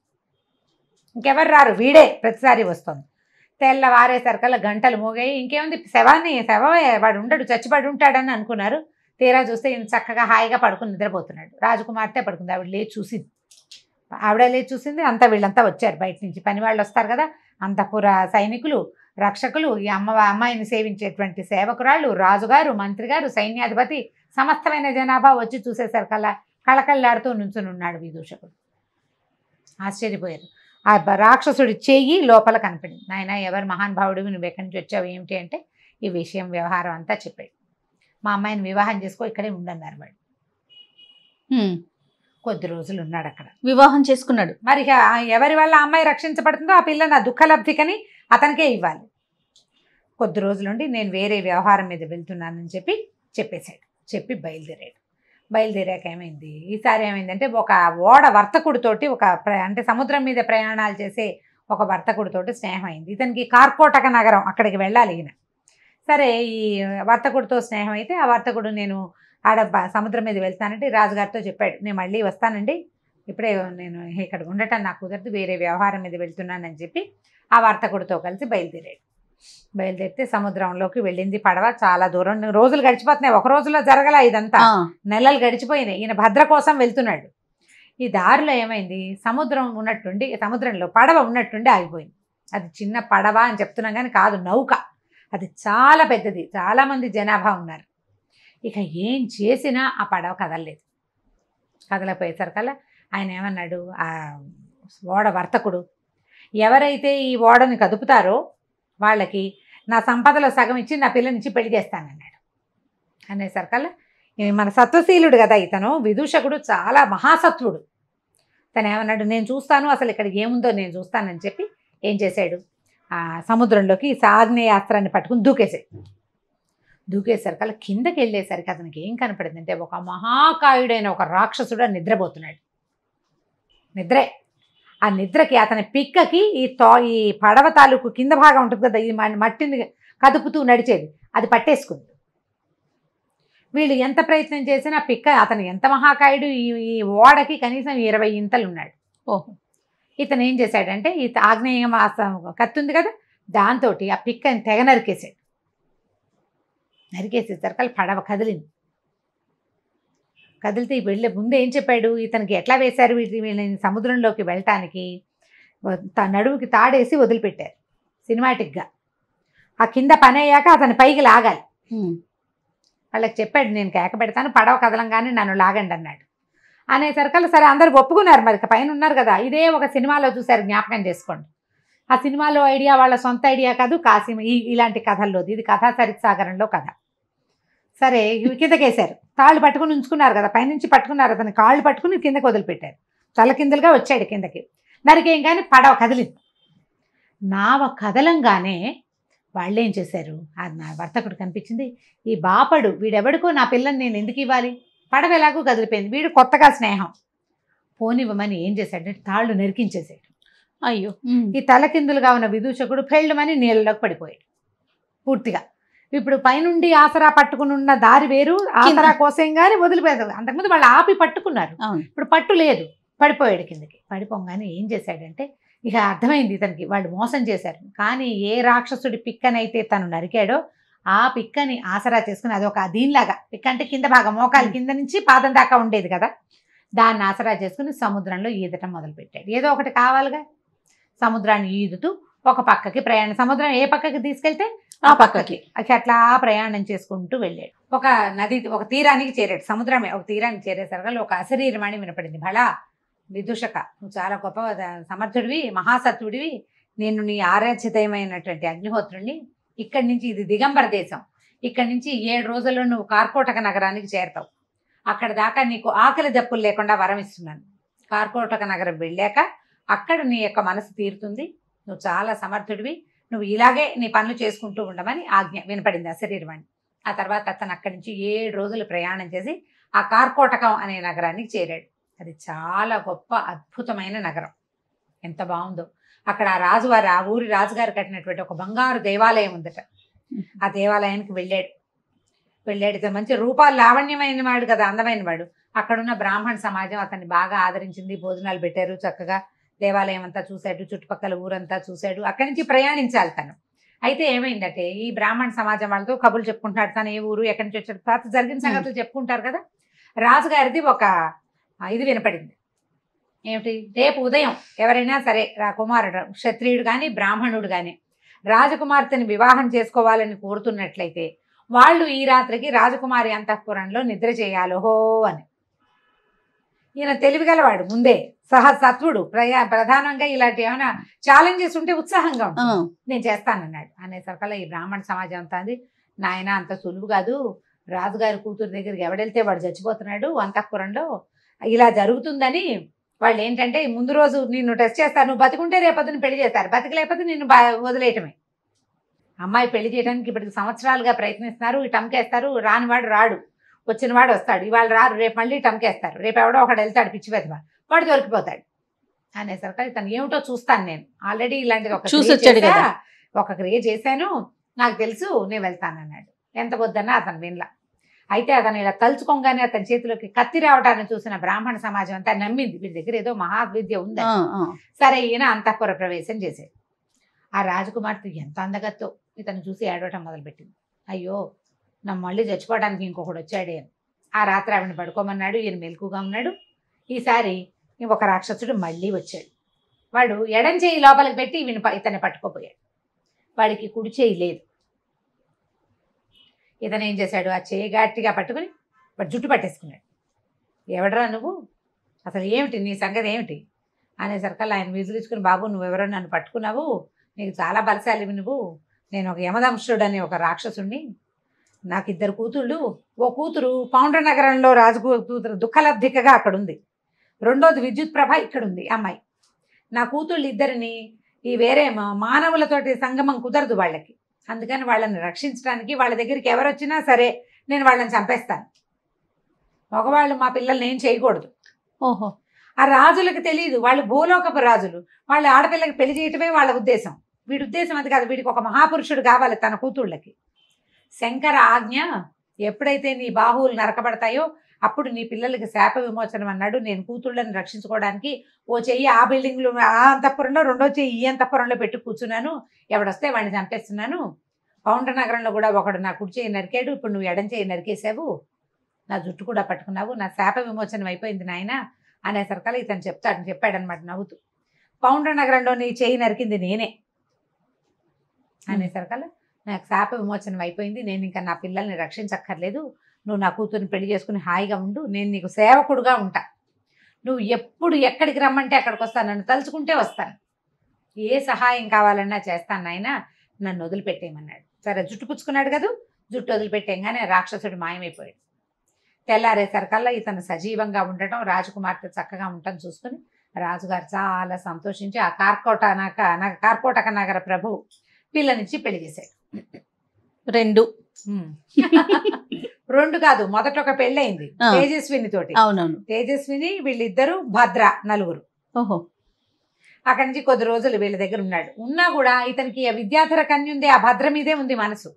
ఇంకెవరు రారు వీడే ప్రతిసారి వస్తుంది తెల్లవారేసరికల్లా గంటలు మోగాయి ఇంకేముంది శవాన్ని శవ వాడు ఉండడు చచ్చిపడి ఉంటాడని అనుకున్నారు తీరా చూస్తే ఈయన చక్కగా హాయిగా పడుకుని నిద్రపోతున్నాడు రాజకుమార్తె పడుకుంది ఆవిడ లేచి చూసింది ఆవిడ లేచి చూసింది అంతా వీళ్ళంతా వచ్చారు బయట నుంచి పని వాళ్ళు వస్తారు కదా అంతపుర సైనికులు రక్షకులు ఈ అమ్మ అమ్మాయిని సేవించేటువంటి సేవకురాళ్ళు రాజుగారు మంత్రి గారు సైన్యాధిపతి సమస్తమైన జనాభా వచ్చి చూసేశారు కళ్ళ కళకళ్ళాడుతూ నుంచుని ఉన్నాడు విదూషకుడు ఆశ్చర్యపోయారు ఆ రాక్షసుడు చేయి లోపల కనపడింది నాయన ఎవరు మహానుభావుడు నువ్వు ఎక్కడి నుంచి వచ్చావు ఏమిటి అంటే ఈ విషయం వ్యవహారం అంతా చెప్పాడు మా అమ్మాయిని వివాహం చేసుకో ఇక్కడే ఉండన్నారు వాడు కొద్ది రోజులు ఉన్నాడు అక్కడ వివాహం చేసుకున్నాడు మరి ఎవరి వల్ల అమ్మాయి రక్షించబడుతుందో ఆ పిల్ల నా దుఃఖలబ్ధికని అతనికే ఇవ్వాలి కొద్ది రోజులుండి నేను వేరే వ్యవహారం మీద వెళ్తున్నానని చెప్పి చెప్పేశాడు చెప్పి బయలుదేరాడు బయలుదేరాక ఏమైంది ఈసారి ఏమైందంటే ఒక ఓడ వర్తకుడితోటి ఒక అంటే సముద్రం మీద ప్రయాణాలు చేసే ఒక వర్తకుడితోటి స్నేహం అయింది ఇతనికి కార్కోటక నగరం అక్కడికి వెళ్ళాలి ఈయన సరే ఈ వర్తకుడితో స్నేహం అయితే ఆ వర్తకుడు నేను ఆడ సముద్రం మీద వెళ్తానంటే రాజుగారితో చెప్పాడు నేను మళ్ళీ వస్తానండి ఇప్పుడే నేను ఇక్కడ ఉండటం నాకు కుదరదు వేరే వ్యవహారం మీద వెళ్తున్నానని చెప్పి ఆ వర్తకుడితో కలిసి బయలుదేరాడు బయలుదేరితే సముద్రంలోకి వెళ్ళింది పడవ చాలా దూరం రోజులు గడిచిపోతున్నాయి ఒక రోజులో జరగల ఇదంతా నెలలు గడిచిపోయినాయి ఈయన భద్ర కోసం వెళ్తున్నాడు ఈ దారిలో ఏమైంది సముద్రం ఉన్నట్టుండి సముద్రంలో పడవ ఉన్నట్టుండి ఆగిపోయింది అది చిన్న పడవ అని చెప్తున్నాం కానీ కాదు నౌక అది చాలా పెద్దది చాలామంది జనాభా ఉన్నారు ఇక ఏం చేసినా ఆ పడవ కదలలేదు కదలపోయేసరికల్లా ఆయన ఏమన్నాడు ఆ ఓడ వర్తకుడు ఎవరైతే ఈ ఓడని కదుపుతారో వాళ్ళకి నా సంపదలో సగం ఇచ్చి నా పిల్లనిచ్చి పెళ్లి చేస్తానన్నాడు అనేసరికల్లా మన సత్వశీలుడు కదా ఇతను విదూషకుడు చాలా మహాసత్వుడు తను ఏమన్నాడు నేను చూస్తాను అసలు ఇక్కడ ఏముందో నేను చూస్తానని చెప్పి ఏం చేశాడు సముద్రంలోకి ఈ పట్టుకుని దూకేశాయి దూకేసరికి అలా కిందకి వెళ్ళేసరికి అతనికి ఏం కనపడింది అంటే ఒక మహాకాయుడైన ఒక రాక్షసుడు నిద్రపోతున్నాడు నిద్రే ఆ నిద్రకి అతని పిక్కకి ఈ తో ఈ పడవ తాలూకు కింద భాగం ఉంటుంది కదా ఈ మట్టిని కదుపుతూ నడిచేది అది పట్టేసుకుంది వీళ్ళు ఎంత ప్రయత్నం చేసినా పిక్క అతను ఎంత మహాకాయుడు ఈ ఓడకి కనీసం ఇరవై ఇంతలు ఉన్నాడు ఓహో ఇతను ఏం చేశాడంటే ఇత ఆగ్నేయం ఆస్తం కత్తి ఉంది కదా దాంతో ఆ పిక్కని తెగ నరికేశాడు నరికేసేసరికి పడవ కదిలింది కదిలితే ఈ వెళ్ళే ముందు ఏం చెప్పాడు ఇతనికి ఎట్లా వేశారు వీటి వీళ్ళని సముద్రంలోకి వెళ్ళటానికి నడువుకి తాడేసి వదిలిపెట్టారు సినిమాటిక్గా ఆ కింద పని అయ్యాక అతని పైకి లాగాలి వాళ్ళకి చెప్పాడు నేను కేక పెడతాను పడవ కదలంగానే నన్ను లాగండి అన్నాడు అనేసరికల్లా సరే అందరు ఒప్పుకున్నారు మరి పైన ఉన్నారు కదా ఇదే ఒక సినిమాలో చూసారు జ్ఞాపకం చేసుకోండి ఆ సినిమాలో ఐడియా వాళ్ళ సొంత ఐడియా కాదు కాసిమ ఇలాంటి కథల్లోది ఇది కథా సరిత్సాగరంలో కథ సరే కిందకేశారు తాళ్ళు పట్టుకుని ఉంచుకున్నారు కదా పైనుంచి పట్టుకున్నారు అతను కాళ్ళు పట్టుకుని కిందకు వదిలిపెట్టారు కిందలుగా వచ్చాడు కిందకి నరికేం కానీ పడవ కదిలింది నావ కదలంగానే వాళ్ళేం చేశారు అది నా వర్తకుడు కనిపించింది ఈ బాపడు వీడెవడికో నా పిల్లని నేను ఎందుకు ఇవ్వాలి పడవ ఎలాగో కదిలిపోయింది వీడు కొత్తగా స్నేహం పోనివ్వమని ఏం చేశాడంటే తాళ్ళు నరికించేశాడు అయ్యో ఈ తలకిందులుగా ఉన్న విదూషకుడు ఫెళ్ళమని నీళ్ళలోకి పడిపోయాడు పూర్తిగా ఇప్పుడు పైనుండి ఆసరా పట్టుకుని ఉన్న దారి వేరు ఆసరా కోసం కానీ వదిలిపోయారు అంతకుముందు వాళ్ళు ఆపి పట్టుకున్నారు ఇప్పుడు పట్టు లేదు పడిపోయాడు కిందకి పడిపోగానే ఏం చేశాడంటే ఇక అర్థమైంది ఇతనికి వాళ్ళు మోసం చేశారు కానీ ఏ రాక్షసుడి పిక్కనైతే తను నరికాడో ఆ పిక్కని ఆసరా చేసుకుని అది ఒక దీనిలాగా పిక్క అంటే కింద భాగం మోకాలు కింద నుంచి పాదం దాకా ఉండేది కదా దాన్ని ఆసరా చేసుకుని సముద్రంలో ఈదటం మొదలుపెట్టాడు ఏదో ఒకటి కావాలిగా సముద్రాన్ని ఈదుతూ ఒక పక్కకి ప్రయాణం సముద్రం ఏ పక్కకి తీసుకెళ్తే ఆ పక్కకి అట్లా ప్రయాణం చేసుకుంటూ వెళ్ళాడు ఒక నది ఒక తీరానికి చేరాడు సముద్రమే ఒక తీరానికి చేరేసరికి ఒక అశరీరమణి వినపడింది భళా విదూషక నువ్వు చాలా గొప్ప సమర్థుడివి మహాసత్వుడివి నేను నీ ఆరాధ్యతయమైనటువంటి అగ్నిహోత్రుణ్ణి ఇక్కడి నుంచి ఇది దిగంబర దేశం ఇక్కడి నుంచి ఏడు రోజుల్లో నువ్వు కార్కోటక నగరానికి చేరతావు అక్కడ దాకా నీకు ఆకలి దప్పులు లేకుండా వరం ఇస్తున్నాను కార్కోటక నగరం వెళ్ళాక అక్కడ నీ యొక్క మనసు తీరుతుంది నువ్వు చాలా సమర్థుడివి నువ్వు ఇలాగే నీ పనులు చేసుకుంటూ ఉండమని ఆజ్ఞ వినపడింది ఆ శరీరవాణి ఆ తర్వాత అతను అక్కడి నుంచి ఏడు రోజులు ప్రయాణం చేసి ఆ కార్కోటకం అనే నగరానికి చేరాడు అది చాలా గొప్ప అద్భుతమైన నగరం ఎంత బాగుందో అక్కడ ఆ రాజువారి ఆ ఊరి రాజుగారు కట్టినటువంటి ఒక బంగారు దేవాలయం ఉందట ఆ దేవాలయానికి వెళ్ళాడు వెళ్ళాడు మంచి రూపాలు లావణ్యమైన వాడు కదా అందమైన వాడు అక్కడున్న బ్రాహ్మణ సమాజం అతన్ని బాగా ఆదరించింది భోజనాలు పెట్టారు చక్కగా దేవాలయం అంతా చూశాడు చుట్టుపక్కల ఊరంతా చూశాడు అక్కడి నుంచి ప్రయాణించాలి తను అయితే ఏమైందంటే ఈ బ్రాహ్మణ సమాజం వాళ్ళతో కబులు చెప్పుకుంటాడు తను ఏ ఊరు ఎక్కడి నుంచి వచ్చాడు తర్వాత జరిగిన సంగతులు చెప్పుకుంటారు కదా రాజుగారిది ఒక ఇది వినపడింది ఏమిటి రేపు ఉదయం ఎవరైనా సరే రా కుమారుడు క్షత్రియుడు కానీ బ్రాహ్మణుడు కానీ రాజకుమార్తెని వివాహం చేసుకోవాలని కోరుతున్నట్లయితే వాళ్ళు ఈ రాత్రికి రాజకుమారి అంతఃపురంలో నిద్ర చేయాలోహో అని ఈయన తెలివిగలవాడు ముందే సహసత్వుడు ప్రయా ప్రధానంగా ఇలాంటి ఏమైనా ఛాలెంజెస్ ఉంటే ఉత్సాహంగా ఉంటుంది నేను చేస్తానన్నాడు అనేసరికల్లా ఈ బ్రాహ్మణ సమాజం అంతా నాయన అంత సులువు కాదు రాజుగారి కూతురు దగ్గరికి ఎవడెళ్తే వాడు చచ్చిపోతున్నాడు అంతఃపురంలో ఇలా జరుగుతుందని వాళ్ళు ఏంటంటే ముందు రోజు నిన్ను టెస్ట్ చేస్తారు నువ్వు బతికుంటే రేపొద్దున పెళ్లి చేస్తారు బతికలేకపోతే నిన్ను వదిలేయటమే అమ్మాయి పెళ్లి చేయడానికి ఇప్పటికి సంవత్సరాలుగా ప్రయత్నిస్తున్నారు టంకేస్తారు రానివాడు రాడు వచ్చినవాడు వస్తాడు ఇవాళ రారు రేపు మళ్ళీ టంకేస్తారు రేపు ఎవడో ఒకడు వెళ్తాడు పిచ్చి పెద్దవా వాడు దొరికిపోతాడు అనేసరికి తను ఏమిటో చూస్తాను నేను ఆల్రెడీ ఇలాంటిది ఒక చూసి ఒక క్రియ చేశాను నాకు తెలుసు నేను వెళ్తాను అన్నాడు ఎంత వద్దన్నా అతను వినలా అయితే అతను ఇలా తలుచుకోగానే అతని చేతిలోకి కత్తి రావటాన్ని చూసిన బ్రాహ్మణ సమాజం అంతా నమ్మింది వీడి దగ్గర ఏదో మహావిద్య ఉందని సరే ఈయన అంతఃపుర ప్రవేశం చేశాడు ఆ రాజకుమార్తె ఎంత అందగత్తో ఇతను చూసి ఏడవటం మొదలుపెట్టింది అయ్యో నా మళ్ళీ చచ్చిపోవడానికి ఇంకొకడు వచ్చాడే అని ఆ రాత్రి ఆవిడని పడుకోమన్నాడు ఈయన మెలకుగా ఉన్నాడు ఈసారి ఒక రాక్షసుడు మళ్ళీ వచ్చాడు వాడు ఎడం చేయి లోపలికి పెట్టి వీని ఇతన్ని పట్టుకోపోయాడు వాడికి కుడి చేయి లేదు ఇతను ఏం చేశాడు ఆ చేయి గట్టిగా పట్టుకుని జుట్టు పట్టేసుకున్నాడు ఎవడరా నువ్వు అసలు ఏమిటి నీ సంగతి ఏమిటి అనేసరికల్లా ఆయన విసిగించుకుని బాబు నువ్వు ఎవరో నన్ను పట్టుకున్నావు నీకు చాలా బలశాలివి నువ్వు నేను ఒక యమదంశుడు అనే ఒక రాక్షసుణ్ణి నాకు ఇద్దరు కూతుళ్ళు ఓ కూతురు పౌండ్ర నగరంలో రాజుకు కూతురు దుఃఖలబ్ధికగా అక్కడ ఉంది రెండోది విద్యుత్ ప్రభ ఇక్కడ ఉంది అమ్మాయి నా కూతుళ్ళు ఇద్దరిని ఈ వేరే మానవులతోటి సంగమం కుదరదు వాళ్ళకి అందుకని వాళ్ళని రక్షించడానికి వాళ్ళ దగ్గరికి ఎవరు వచ్చినా సరే నేను వాళ్ళని చంపేస్తాను మగవాళ్ళు మా పిల్లల్ని ఏం చేయకూడదు ఓహో ఆ రాజులకు తెలియదు వాళ్ళు భూలోకపు రాజులు వాళ్ళ ఆడపిల్లకి పెళ్లి చేయటమే వాళ్ళ ఉద్దేశం వీడి ఉద్దేశం అది కాదు వీడికి ఒక మహాపురుషుడు కావాలి తన కూతుళ్ళకి శంకర ఆజ్ఞ ఎప్పుడైతే నీ బాహువులు నరకబడతాయో అప్పుడు నీ పిల్లలకి శాప విమోచనం అన్నాడు నేను కూతుళ్ళని రక్షించుకోవడానికి ఓ చెయ్యి ఆ బిల్డింగ్లో ఆ అంతఃపురంలో రెండో చెయ్యి ఈ అంతఃపురంలో పెట్టి కూర్చున్నాను ఎవడొస్తే వాడిని చంపేస్తున్నాను పౌండ నగరంలో కూడా ఒకడు నా కుడి చేయి నరికాడు ఇప్పుడు నువ్వు ఎడం చేయి నరికేసావు నా జుట్టు కూడా పట్టుకున్నావు నా శాప విమోచనం అయిపోయింది నాయన అనే సరకాలు ఇతను చెప్తాడు చెప్పాడనమాట నవ్వుతూ పౌండ నగరంలో నీ చేయి నరికింది నేనే అనే సరకాలు నాకు శాప విమోచనం అయిపోయింది నేను ఇంకా నా పిల్లల్ని రక్షించక్కర్లేదు నువ్వు నా కూతుర్ని పెళ్లి చేసుకుని హాయిగా ఉండు నేను నీకు సేవకుడుగా ఉంటా నువ్వు ఎప్పుడు ఎక్కడికి రమ్మంటే అక్కడికి వస్తాను నన్ను తలుచుకుంటే వస్తాను ఏ సహాయం కావాలన్నా చేస్తాను నాయన నన్ను వదిలిపెట్టేయమన్నాడు సరే జుట్టు పుచ్చుకున్నాడు కదా జుట్టు వదిలిపెట్టేయంగానే రాక్షసుడు మాయమైపోయాడు తెల్లారేసరికల్లా ఇతను సజీవంగా ఉండటం రాజకుమార్తె చక్కగా ఉండటం చూసుకుని రాజుగారు చాలా సంతోషించి ఆ కార్కోట నగ కార్కోటక నగర ప్రభు పిల్లనిచ్చి పెళ్లి చేశాడు రెండు రెండు కాదు మొదట ఒక పెళ్ళయింది తేజస్విని తోటి అవునవును తేజస్విని వీళ్ళిద్దరు భద్ర నలుగురు ఓహో అక్కడి నుంచి కొద్ది రోజులు వీళ్ళ దగ్గర ఉన్నాడు ఉన్నా కూడా ఇతనికి విద్యాధర కన్య ఉంది ఆ భద్ర మీదే ఉంది మనసు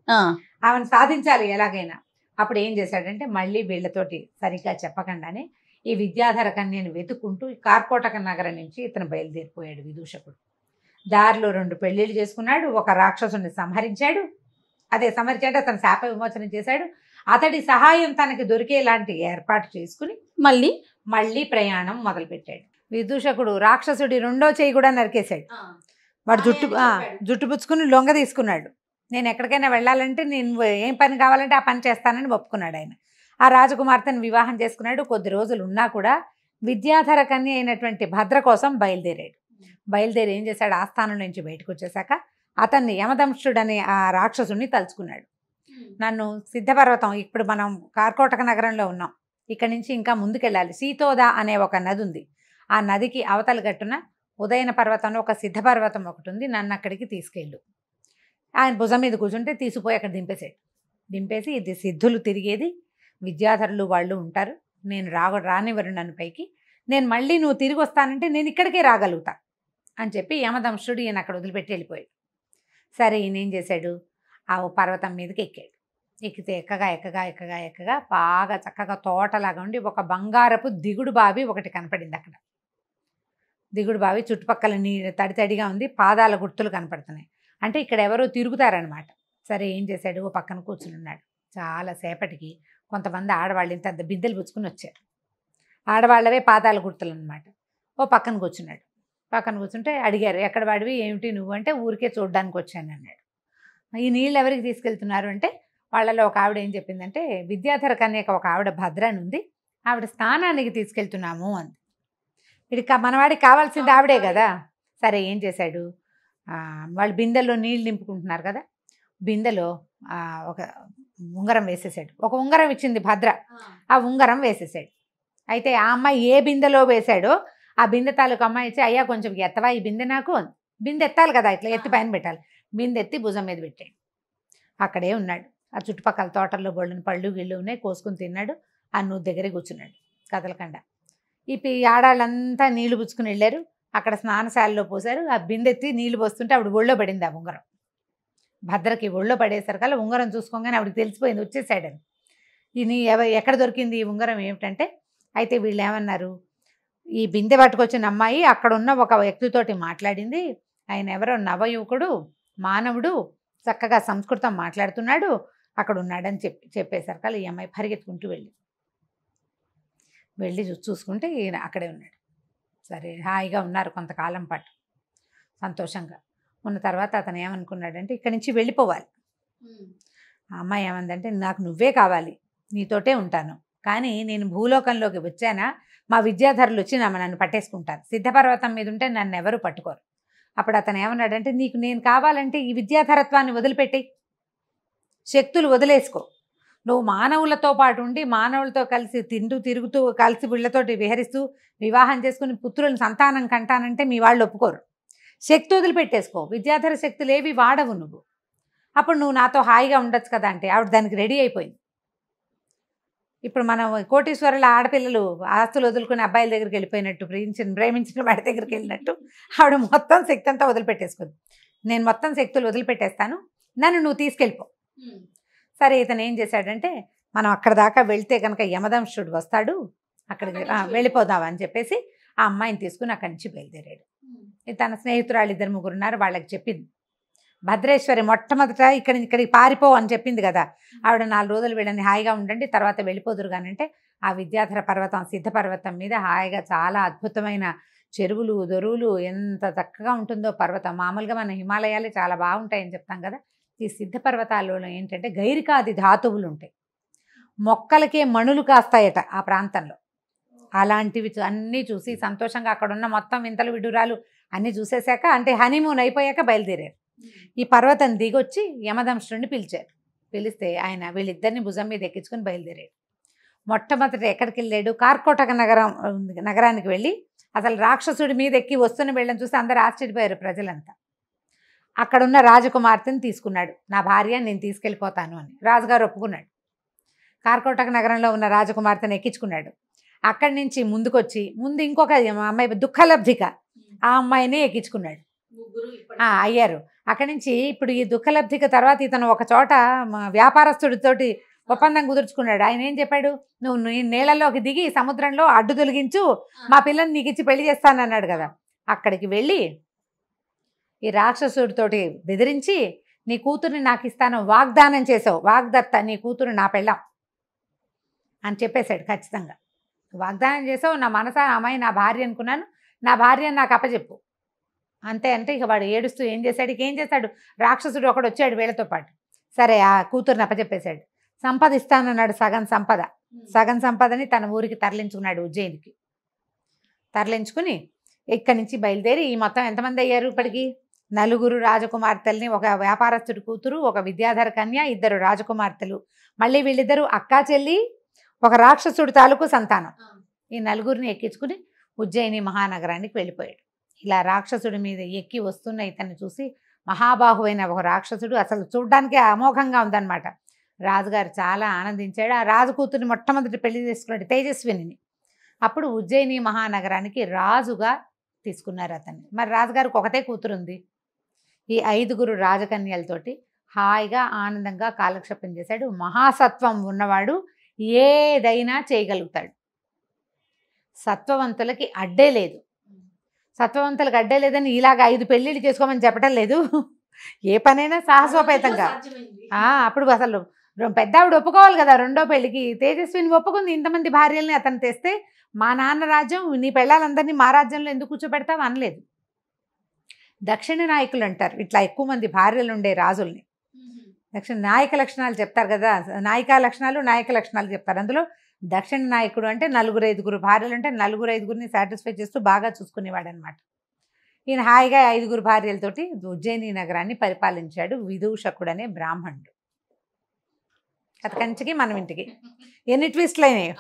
ఆమెను సాధించాలి ఎలాగైనా అప్పుడు ఏం చేశాడంటే మళ్ళీ వీళ్ళతోటి సరిగ్గా చెప్పకుండానే ఈ విద్యాధర కన్యను వెతుకుంటూ కార్కోటక నగరం నుంచి ఇతను బయలుదేరిపోయాడు విదూషకుడు దారిలో రెండు పెళ్లిళ్ళు చేసుకున్నాడు ఒక రాక్షసుని సంహరించాడు అదే సంహరించాడు అతను శాప విమోచనం చేశాడు అతడి సహాయం తనకి దొరికేలాంటి ఏర్పాటు చేసుకుని మళ్ళీ మళ్ళీ ప్రయాణం మొదలుపెట్టాడు విదూషకుడు రాక్షసుడి రెండో చేయి కూడా నరికేశాడు వాడు జుట్టు జుట్టు పుచ్చుకుని లొంగ తీసుకున్నాడు నేను ఎక్కడికైనా వెళ్ళాలంటే నేను ఏం పని కావాలంటే ఆ పని చేస్తానని ఒప్పుకున్నాడు ఆయన ఆ రాజకుమార్తెను వివాహం చేసుకున్నాడు కొద్ది రోజులు ఉన్నా కూడా విద్యాధర కన్య అయినటువంటి భద్ర కోసం బయలుదేరాడు బయలుదేరి ఏం చేశాడు ఆస్థానం నుంచి బయటకు వచ్చేసాక అతన్ని అనే ఆ రాక్షసుడిని తలుచుకున్నాడు నన్ను సిద్ధపర్వతం ఇప్పుడు మనం కార్కోటక నగరంలో ఉన్నాం ఇక్కడి నుంచి ఇంకా ముందుకెళ్ళాలి సీతోద అనే ఒక నది ఉంది ఆ నదికి అవతల గట్టున ఉదయన పర్వతంలో ఒక సిద్ధ పర్వతం ఒకటి ఉంది నన్ను అక్కడికి తీసుకెళ్ళు ఆయన భుజం మీద కూర్చుంటే తీసుకుపోయి అక్కడ దింపేసాడు దింపేసి ఇది సిద్ధులు తిరిగేది విద్యాధరులు వాళ్ళు ఉంటారు నేను రాగ రానివ్వరు నన్ను పైకి నేను మళ్ళీ నువ్వు తిరిగి వస్తానంటే నేను ఇక్కడికే రాగలుగుతా అని చెప్పి యమదంశుడు ఈయన అక్కడ వదిలిపెట్టి వెళ్ళిపోయాడు సరే ఈయన ఏం చేశాడు ఆ పర్వతం మీదకి ఎక్కాడు ఎక్కితే ఎక్కగా ఎక్కగా ఎక్కగా ఎక్కగా బాగా చక్కగా తోటలాగా ఉండి ఒక బంగారపు దిగుడు బావి ఒకటి కనపడింది అక్కడ దిగుడు బావి చుట్టుపక్కల నీ తడి తడిగా ఉంది పాదాల గుర్తులు కనపడుతున్నాయి అంటే ఇక్కడ ఎవరో తిరుగుతారనమాట సరే ఏం చేశాడు ఓ పక్కన కూర్చుని ఉన్నాడు చాలాసేపటికి కొంతమంది ఆడవాళ్ళు ఇంత బిద్దెలు పుచ్చుకుని వచ్చారు ఆడవాళ్ళవే పాదాల గుర్తులు అనమాట ఓ పక్కన కూర్చున్నాడు పక్కన కూర్చుంటే అడిగారు ఎక్కడ వాడివి ఏమిటి నువ్వు అంటే ఊరికే చూడడానికి వచ్చాను అన్నాడు ఈ నీళ్ళు ఎవరికి తీసుకెళ్తున్నారు అంటే వాళ్ళలో ఒక ఆవిడ ఏం చెప్పిందంటే విద్యాధర కన్యక ఒక ఆవిడ భద్రాని ఉంది ఆవిడ స్నానానికి తీసుకెళ్తున్నాము అంది ఇది మనవాడికి కావాల్సింది ఆవిడే కదా సరే ఏం చేశాడు వాళ్ళు బిందెల్లో నీళ్ళు నింపుకుంటున్నారు కదా బిందెలో ఒక ఉంగరం వేసేసాడు ఒక ఉంగరం ఇచ్చింది భద్ర ఆ ఉంగరం వేసేసాడు అయితే ఆ అమ్మాయి ఏ బిందెలో వేశాడో ఆ బిందె తాలూకు అమ్మాయి ఇచ్చి అయ్యా కొంచెం ఎత్తవా ఈ బిందె నాకు బిందె ఎత్తాలి కదా ఇట్లా ఎత్తి పైన పెట్టాలి బిందె ఎత్తి భుజం మీద పెట్టాడు అక్కడే ఉన్నాడు ఆ చుట్టుపక్కల తోటల్లో బళ్ళని పళ్ళు గిళ్ళు ఉన్నాయి కోసుకుని తిన్నాడు ఆ నువ్వు దగ్గరే కూర్చున్నాడు కదలకండా ఈ ఆడాళ్ళంతా నీళ్లు పుచ్చుకుని వెళ్ళారు అక్కడ స్నానశాలలో పోసారు ఆ బిందెత్తి నీళ్లు పోస్తుంటే ఆవిడ ఒళ్ళో పడింది ఆ ఉంగరం భద్రకి ఒళ్ళో అలా ఉంగరం చూసుకోగానే ఆవిడకి తెలిసిపోయింది అని ఇది ఎక్కడ దొరికింది ఈ ఉంగరం ఏమిటంటే అయితే వీళ్ళు ఏమన్నారు ఈ బిందె పట్టుకొచ్చిన అమ్మాయి అక్కడున్న ఒక వ్యక్తితోటి మాట్లాడింది ఆయన ఎవరో నవయువకుడు మానవుడు చక్కగా సంస్కృతం మాట్లాడుతున్నాడు అక్కడ ఉన్నాడని చెప్పి చెప్పేసరికల్లా ఈ అమ్మాయి పరిగెత్తుకుంటూ వెళ్ళింది వెళ్ళి చూసుకుంటే ఈయన అక్కడే ఉన్నాడు సరే హాయిగా ఉన్నారు కొంతకాలం పాటు సంతోషంగా ఉన్న తర్వాత అతను ఏమనుకున్నాడంటే ఇక్కడి నుంచి వెళ్ళిపోవాలి ఆ అమ్మాయి ఏమందంటే నాకు నువ్వే కావాలి నీతోటే ఉంటాను కానీ నేను భూలోకంలోకి వచ్చానా మా విద్యాధరులు వచ్చి నమ్మ నన్ను పట్టేసుకుంటారు సిద్ధపర్వతం మీద ఉంటే నన్ను ఎవరు పట్టుకోరు అప్పుడు అతను ఏమన్నాడంటే నీకు నేను కావాలంటే ఈ విద్యాధరత్వాన్ని వదిలిపెట్టి శక్తులు వదిలేసుకో నువ్వు మానవులతో పాటు ఉండి మానవులతో కలిసి తింటూ తిరుగుతూ కలిసి వీళ్ళతోటి విహరిస్తూ వివాహం చేసుకుని పుత్రులను సంతానం కంటానంటే మీ వాళ్ళు ఒప్పుకోరు శక్తి వదిలిపెట్టేసుకో విద్యాధర శక్తులు ఏవి వాడవు నువ్వు అప్పుడు నువ్వు నాతో హాయిగా ఉండొచ్చు కదా అంటే ఆవిడ దానికి రెడీ అయిపోయింది ఇప్పుడు మనం కోటీశ్వరుల ఆడపిల్లలు ఆస్తులు వదులుకుని అబ్బాయిల దగ్గరికి వెళ్ళిపోయినట్టు ప్రేమించిన ప్రేమించిన వాడి దగ్గరికి వెళ్ళినట్టు ఆవిడ మొత్తం శక్తి అంతా వదిలిపెట్టేసుకుంది నేను మొత్తం శక్తులు వదిలిపెట్టేస్తాను నన్ను నువ్వు తీసుకెళ్ళిపో సరే ఇతను ఏం చేశాడంటే మనం అక్కడ దాకా వెళ్తే కనుక యమదంశుడు వస్తాడు అక్కడికి వెళ్ళిపోదామని చెప్పేసి ఆ అమ్మాయిని తీసుకుని అక్కడి నుంచి బయలుదేరాడు తన స్నేహితురాలు ఇద్దరు ముగ్గురు ఉన్నారు వాళ్ళకి చెప్పింది భద్రేశ్వరి మొట్టమొదట ఇక్కడ ఇక్కడికి పారిపో అని చెప్పింది కదా ఆవిడ నాలుగు రోజులు వీళ్ళని హాయిగా ఉండండి తర్వాత వెళ్ళిపోదురు కానంటే ఆ విద్యాధర పర్వతం సిద్ధ పర్వతం మీద హాయిగా చాలా అద్భుతమైన చెరువులు దొరువులు ఎంత చక్కగా ఉంటుందో పర్వతం మామూలుగా మన హిమాలయాలు చాలా బాగుంటాయని చెప్తాం కదా ఈ సిద్ధపర్వతాల్లో ఏంటంటే గైరికాది ధాతువులు ఉంటాయి మొక్కలకే మణులు కాస్తాయట ఆ ప్రాంతంలో అలాంటివి అన్నీ చూసి సంతోషంగా అక్కడున్న మొత్తం వింతలు విడురాలు అన్నీ చూసేశాక అంటే హనీమూన్ అయిపోయాక బయలుదేరారు ఈ పర్వతం దిగొచ్చి యమదంశుడిని పిలిచారు పిలిస్తే ఆయన వీళ్ళిద్దరిని భుజం మీద ఎక్కించుకొని బయలుదేరాడు మొట్టమొదట ఎక్కడికి వెళ్ళాడు కార్కోటక నగరం నగరానికి వెళ్ళి అసలు రాక్షసుడి మీద ఎక్కి వస్తున్న వెళ్ళని చూసి అందరు ఆశ్చర్యపోయారు ప్రజలంతా అక్కడున్న రాజకుమార్తెని తీసుకున్నాడు నా భార్య నేను తీసుకెళ్ళిపోతాను అని రాజుగారు ఒప్పుకున్నాడు కార్కోటక నగరంలో ఉన్న రాజకుమార్తెను ఎక్కించుకున్నాడు అక్కడి నుంచి ముందుకొచ్చి ముందు ఇంకొక అమ్మాయి దుఃఖలబ్ధిక ఆ అమ్మాయిని ఎక్కించుకున్నాడు అయ్యారు అక్కడి నుంచి ఇప్పుడు ఈ దుఃఖలబ్ధిక తర్వాత ఇతను ఒక చోట వ్యాపారస్తుడితోటి ఒప్పందం కుదుర్చుకున్నాడు ఆయన ఏం చెప్పాడు నువ్వు నీ నీళ్ళలోకి దిగి సముద్రంలో అడ్డు తొలగించు మా పిల్లల్ని నీకు ఇచ్చి పెళ్లి చేస్తానన్నాడు కదా అక్కడికి వెళ్ళి ఈ రాక్షసుడితోటి బెదిరించి నీ కూతుర్ని నాకు ఇస్తాను వాగ్దానం చేసావు వాగ్దత్త నీ కూతురు నా పెళ్ళం అని చెప్పేశాడు ఖచ్చితంగా వాగ్దానం చేసావు నా మనస అమ్మాయి నా భార్య అనుకున్నాను నా భార్య నాకు అప్పచెప్పు అంతే అంటే ఇక వాడు ఏడుస్తూ ఏం చేశాడు ఇక ఏం చేశాడు రాక్షసుడు ఒకడు వచ్చాడు వీళ్ళతో పాటు సరే ఆ కూతురుని అప్పచెప్పేశాడు సంపద ఇస్తానన్నాడు సగం సంపద సగం సంపదని తన ఊరికి తరలించుకున్నాడు ఉజ్జయినికి తరలించుకుని ఇక్కడి నుంచి బయలుదేరి ఈ మొత్తం ఎంతమంది అయ్యారు ఇప్పటికీ నలుగురు రాజకుమార్తెల్ని ఒక వ్యాపారస్తుడి కూతురు ఒక విద్యాధర కన్య ఇద్దరు రాజకుమార్తెలు మళ్ళీ వీళ్ళిద్దరూ అక్కా చెల్లి ఒక రాక్షసుడి తాలూకు సంతానం ఈ నలుగురిని ఎక్కించుకుని ఉజ్జయిని మహానగరానికి వెళ్ళిపోయాడు ఇలా రాక్షసుడి మీద ఎక్కి వస్తున్న ఇతన్ని చూసి మహాబాహు అయిన ఒక రాక్షసుడు అసలు చూడ్డానికి అమోఘంగా ఉందన్నమాట రాజుగారు చాలా ఆనందించాడు ఆ రాజు కూతురిని మొట్టమొదటి పెళ్లి చేసుకున్నాడు తేజస్విని అప్పుడు ఉజ్జయిని మహానగరానికి రాజుగా తీసుకున్నారు అతన్ని మరి రాజుగారికి ఒకతే కూతురుంది ఈ ఐదుగురు రాజకన్యలతోటి హాయిగా ఆనందంగా కాలక్షేపం చేశాడు మహాసత్వం ఉన్నవాడు ఏదైనా చేయగలుగుతాడు సత్వవంతులకి అడ్డే లేదు సత్వవంతులకు అడ్డే లేదని ఇలాగ ఐదు పెళ్ళిళ్ళు చేసుకోమని చెప్పడం లేదు ఏ పనైనా సాహసోపేతంగా అప్పుడు అసలు పెద్ద ఆవిడ ఒప్పుకోవాలి కదా రెండో పెళ్ళికి తేజస్విని ఒప్పుకుంది ఇంతమంది భార్యల్ని అతను తెస్తే మా నాన్న రాజ్యం నీ పెళ్ళాలందరినీ మా రాజ్యంలో ఎందుకు కూర్చోబెడతావు అనలేదు దక్షిణ నాయకులు అంటారు ఇట్లా ఎక్కువ మంది భార్యలు ఉండే రాజుల్ని దక్షిణ నాయక లక్షణాలు చెప్తారు కదా నాయికా లక్షణాలు నాయక లక్షణాలు చెప్తారు అందులో దక్షిణ నాయకుడు అంటే నలుగురు ఐదుగురు భార్యలు అంటే నలుగురు ఐదుగురిని సాటిస్ఫై చేస్తూ బాగా చూసుకునేవాడు అనమాట ఈయన హాయిగా ఐదుగురు భార్యలతోటి ఉజ్జయిని నగరాన్ని పరిపాలించాడు విదూషకుడు అనే బ్రాహ్మణుడు కథ కంచికి మనం ఇంటికి ఎన్ని ట్విస్ట్లు అయినాయి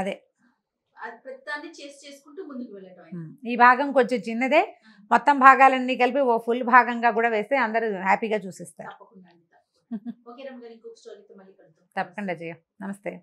అదే ఈ భాగం కొంచెం చిన్నదే మొత్తం భాగాలన్నీ కలిపి ఓ ఫుల్ భాగంగా కూడా వేస్తే అందరూ హ్యాపీగా చూసిస్తారు తప్పకుండా చేయ నమస్తే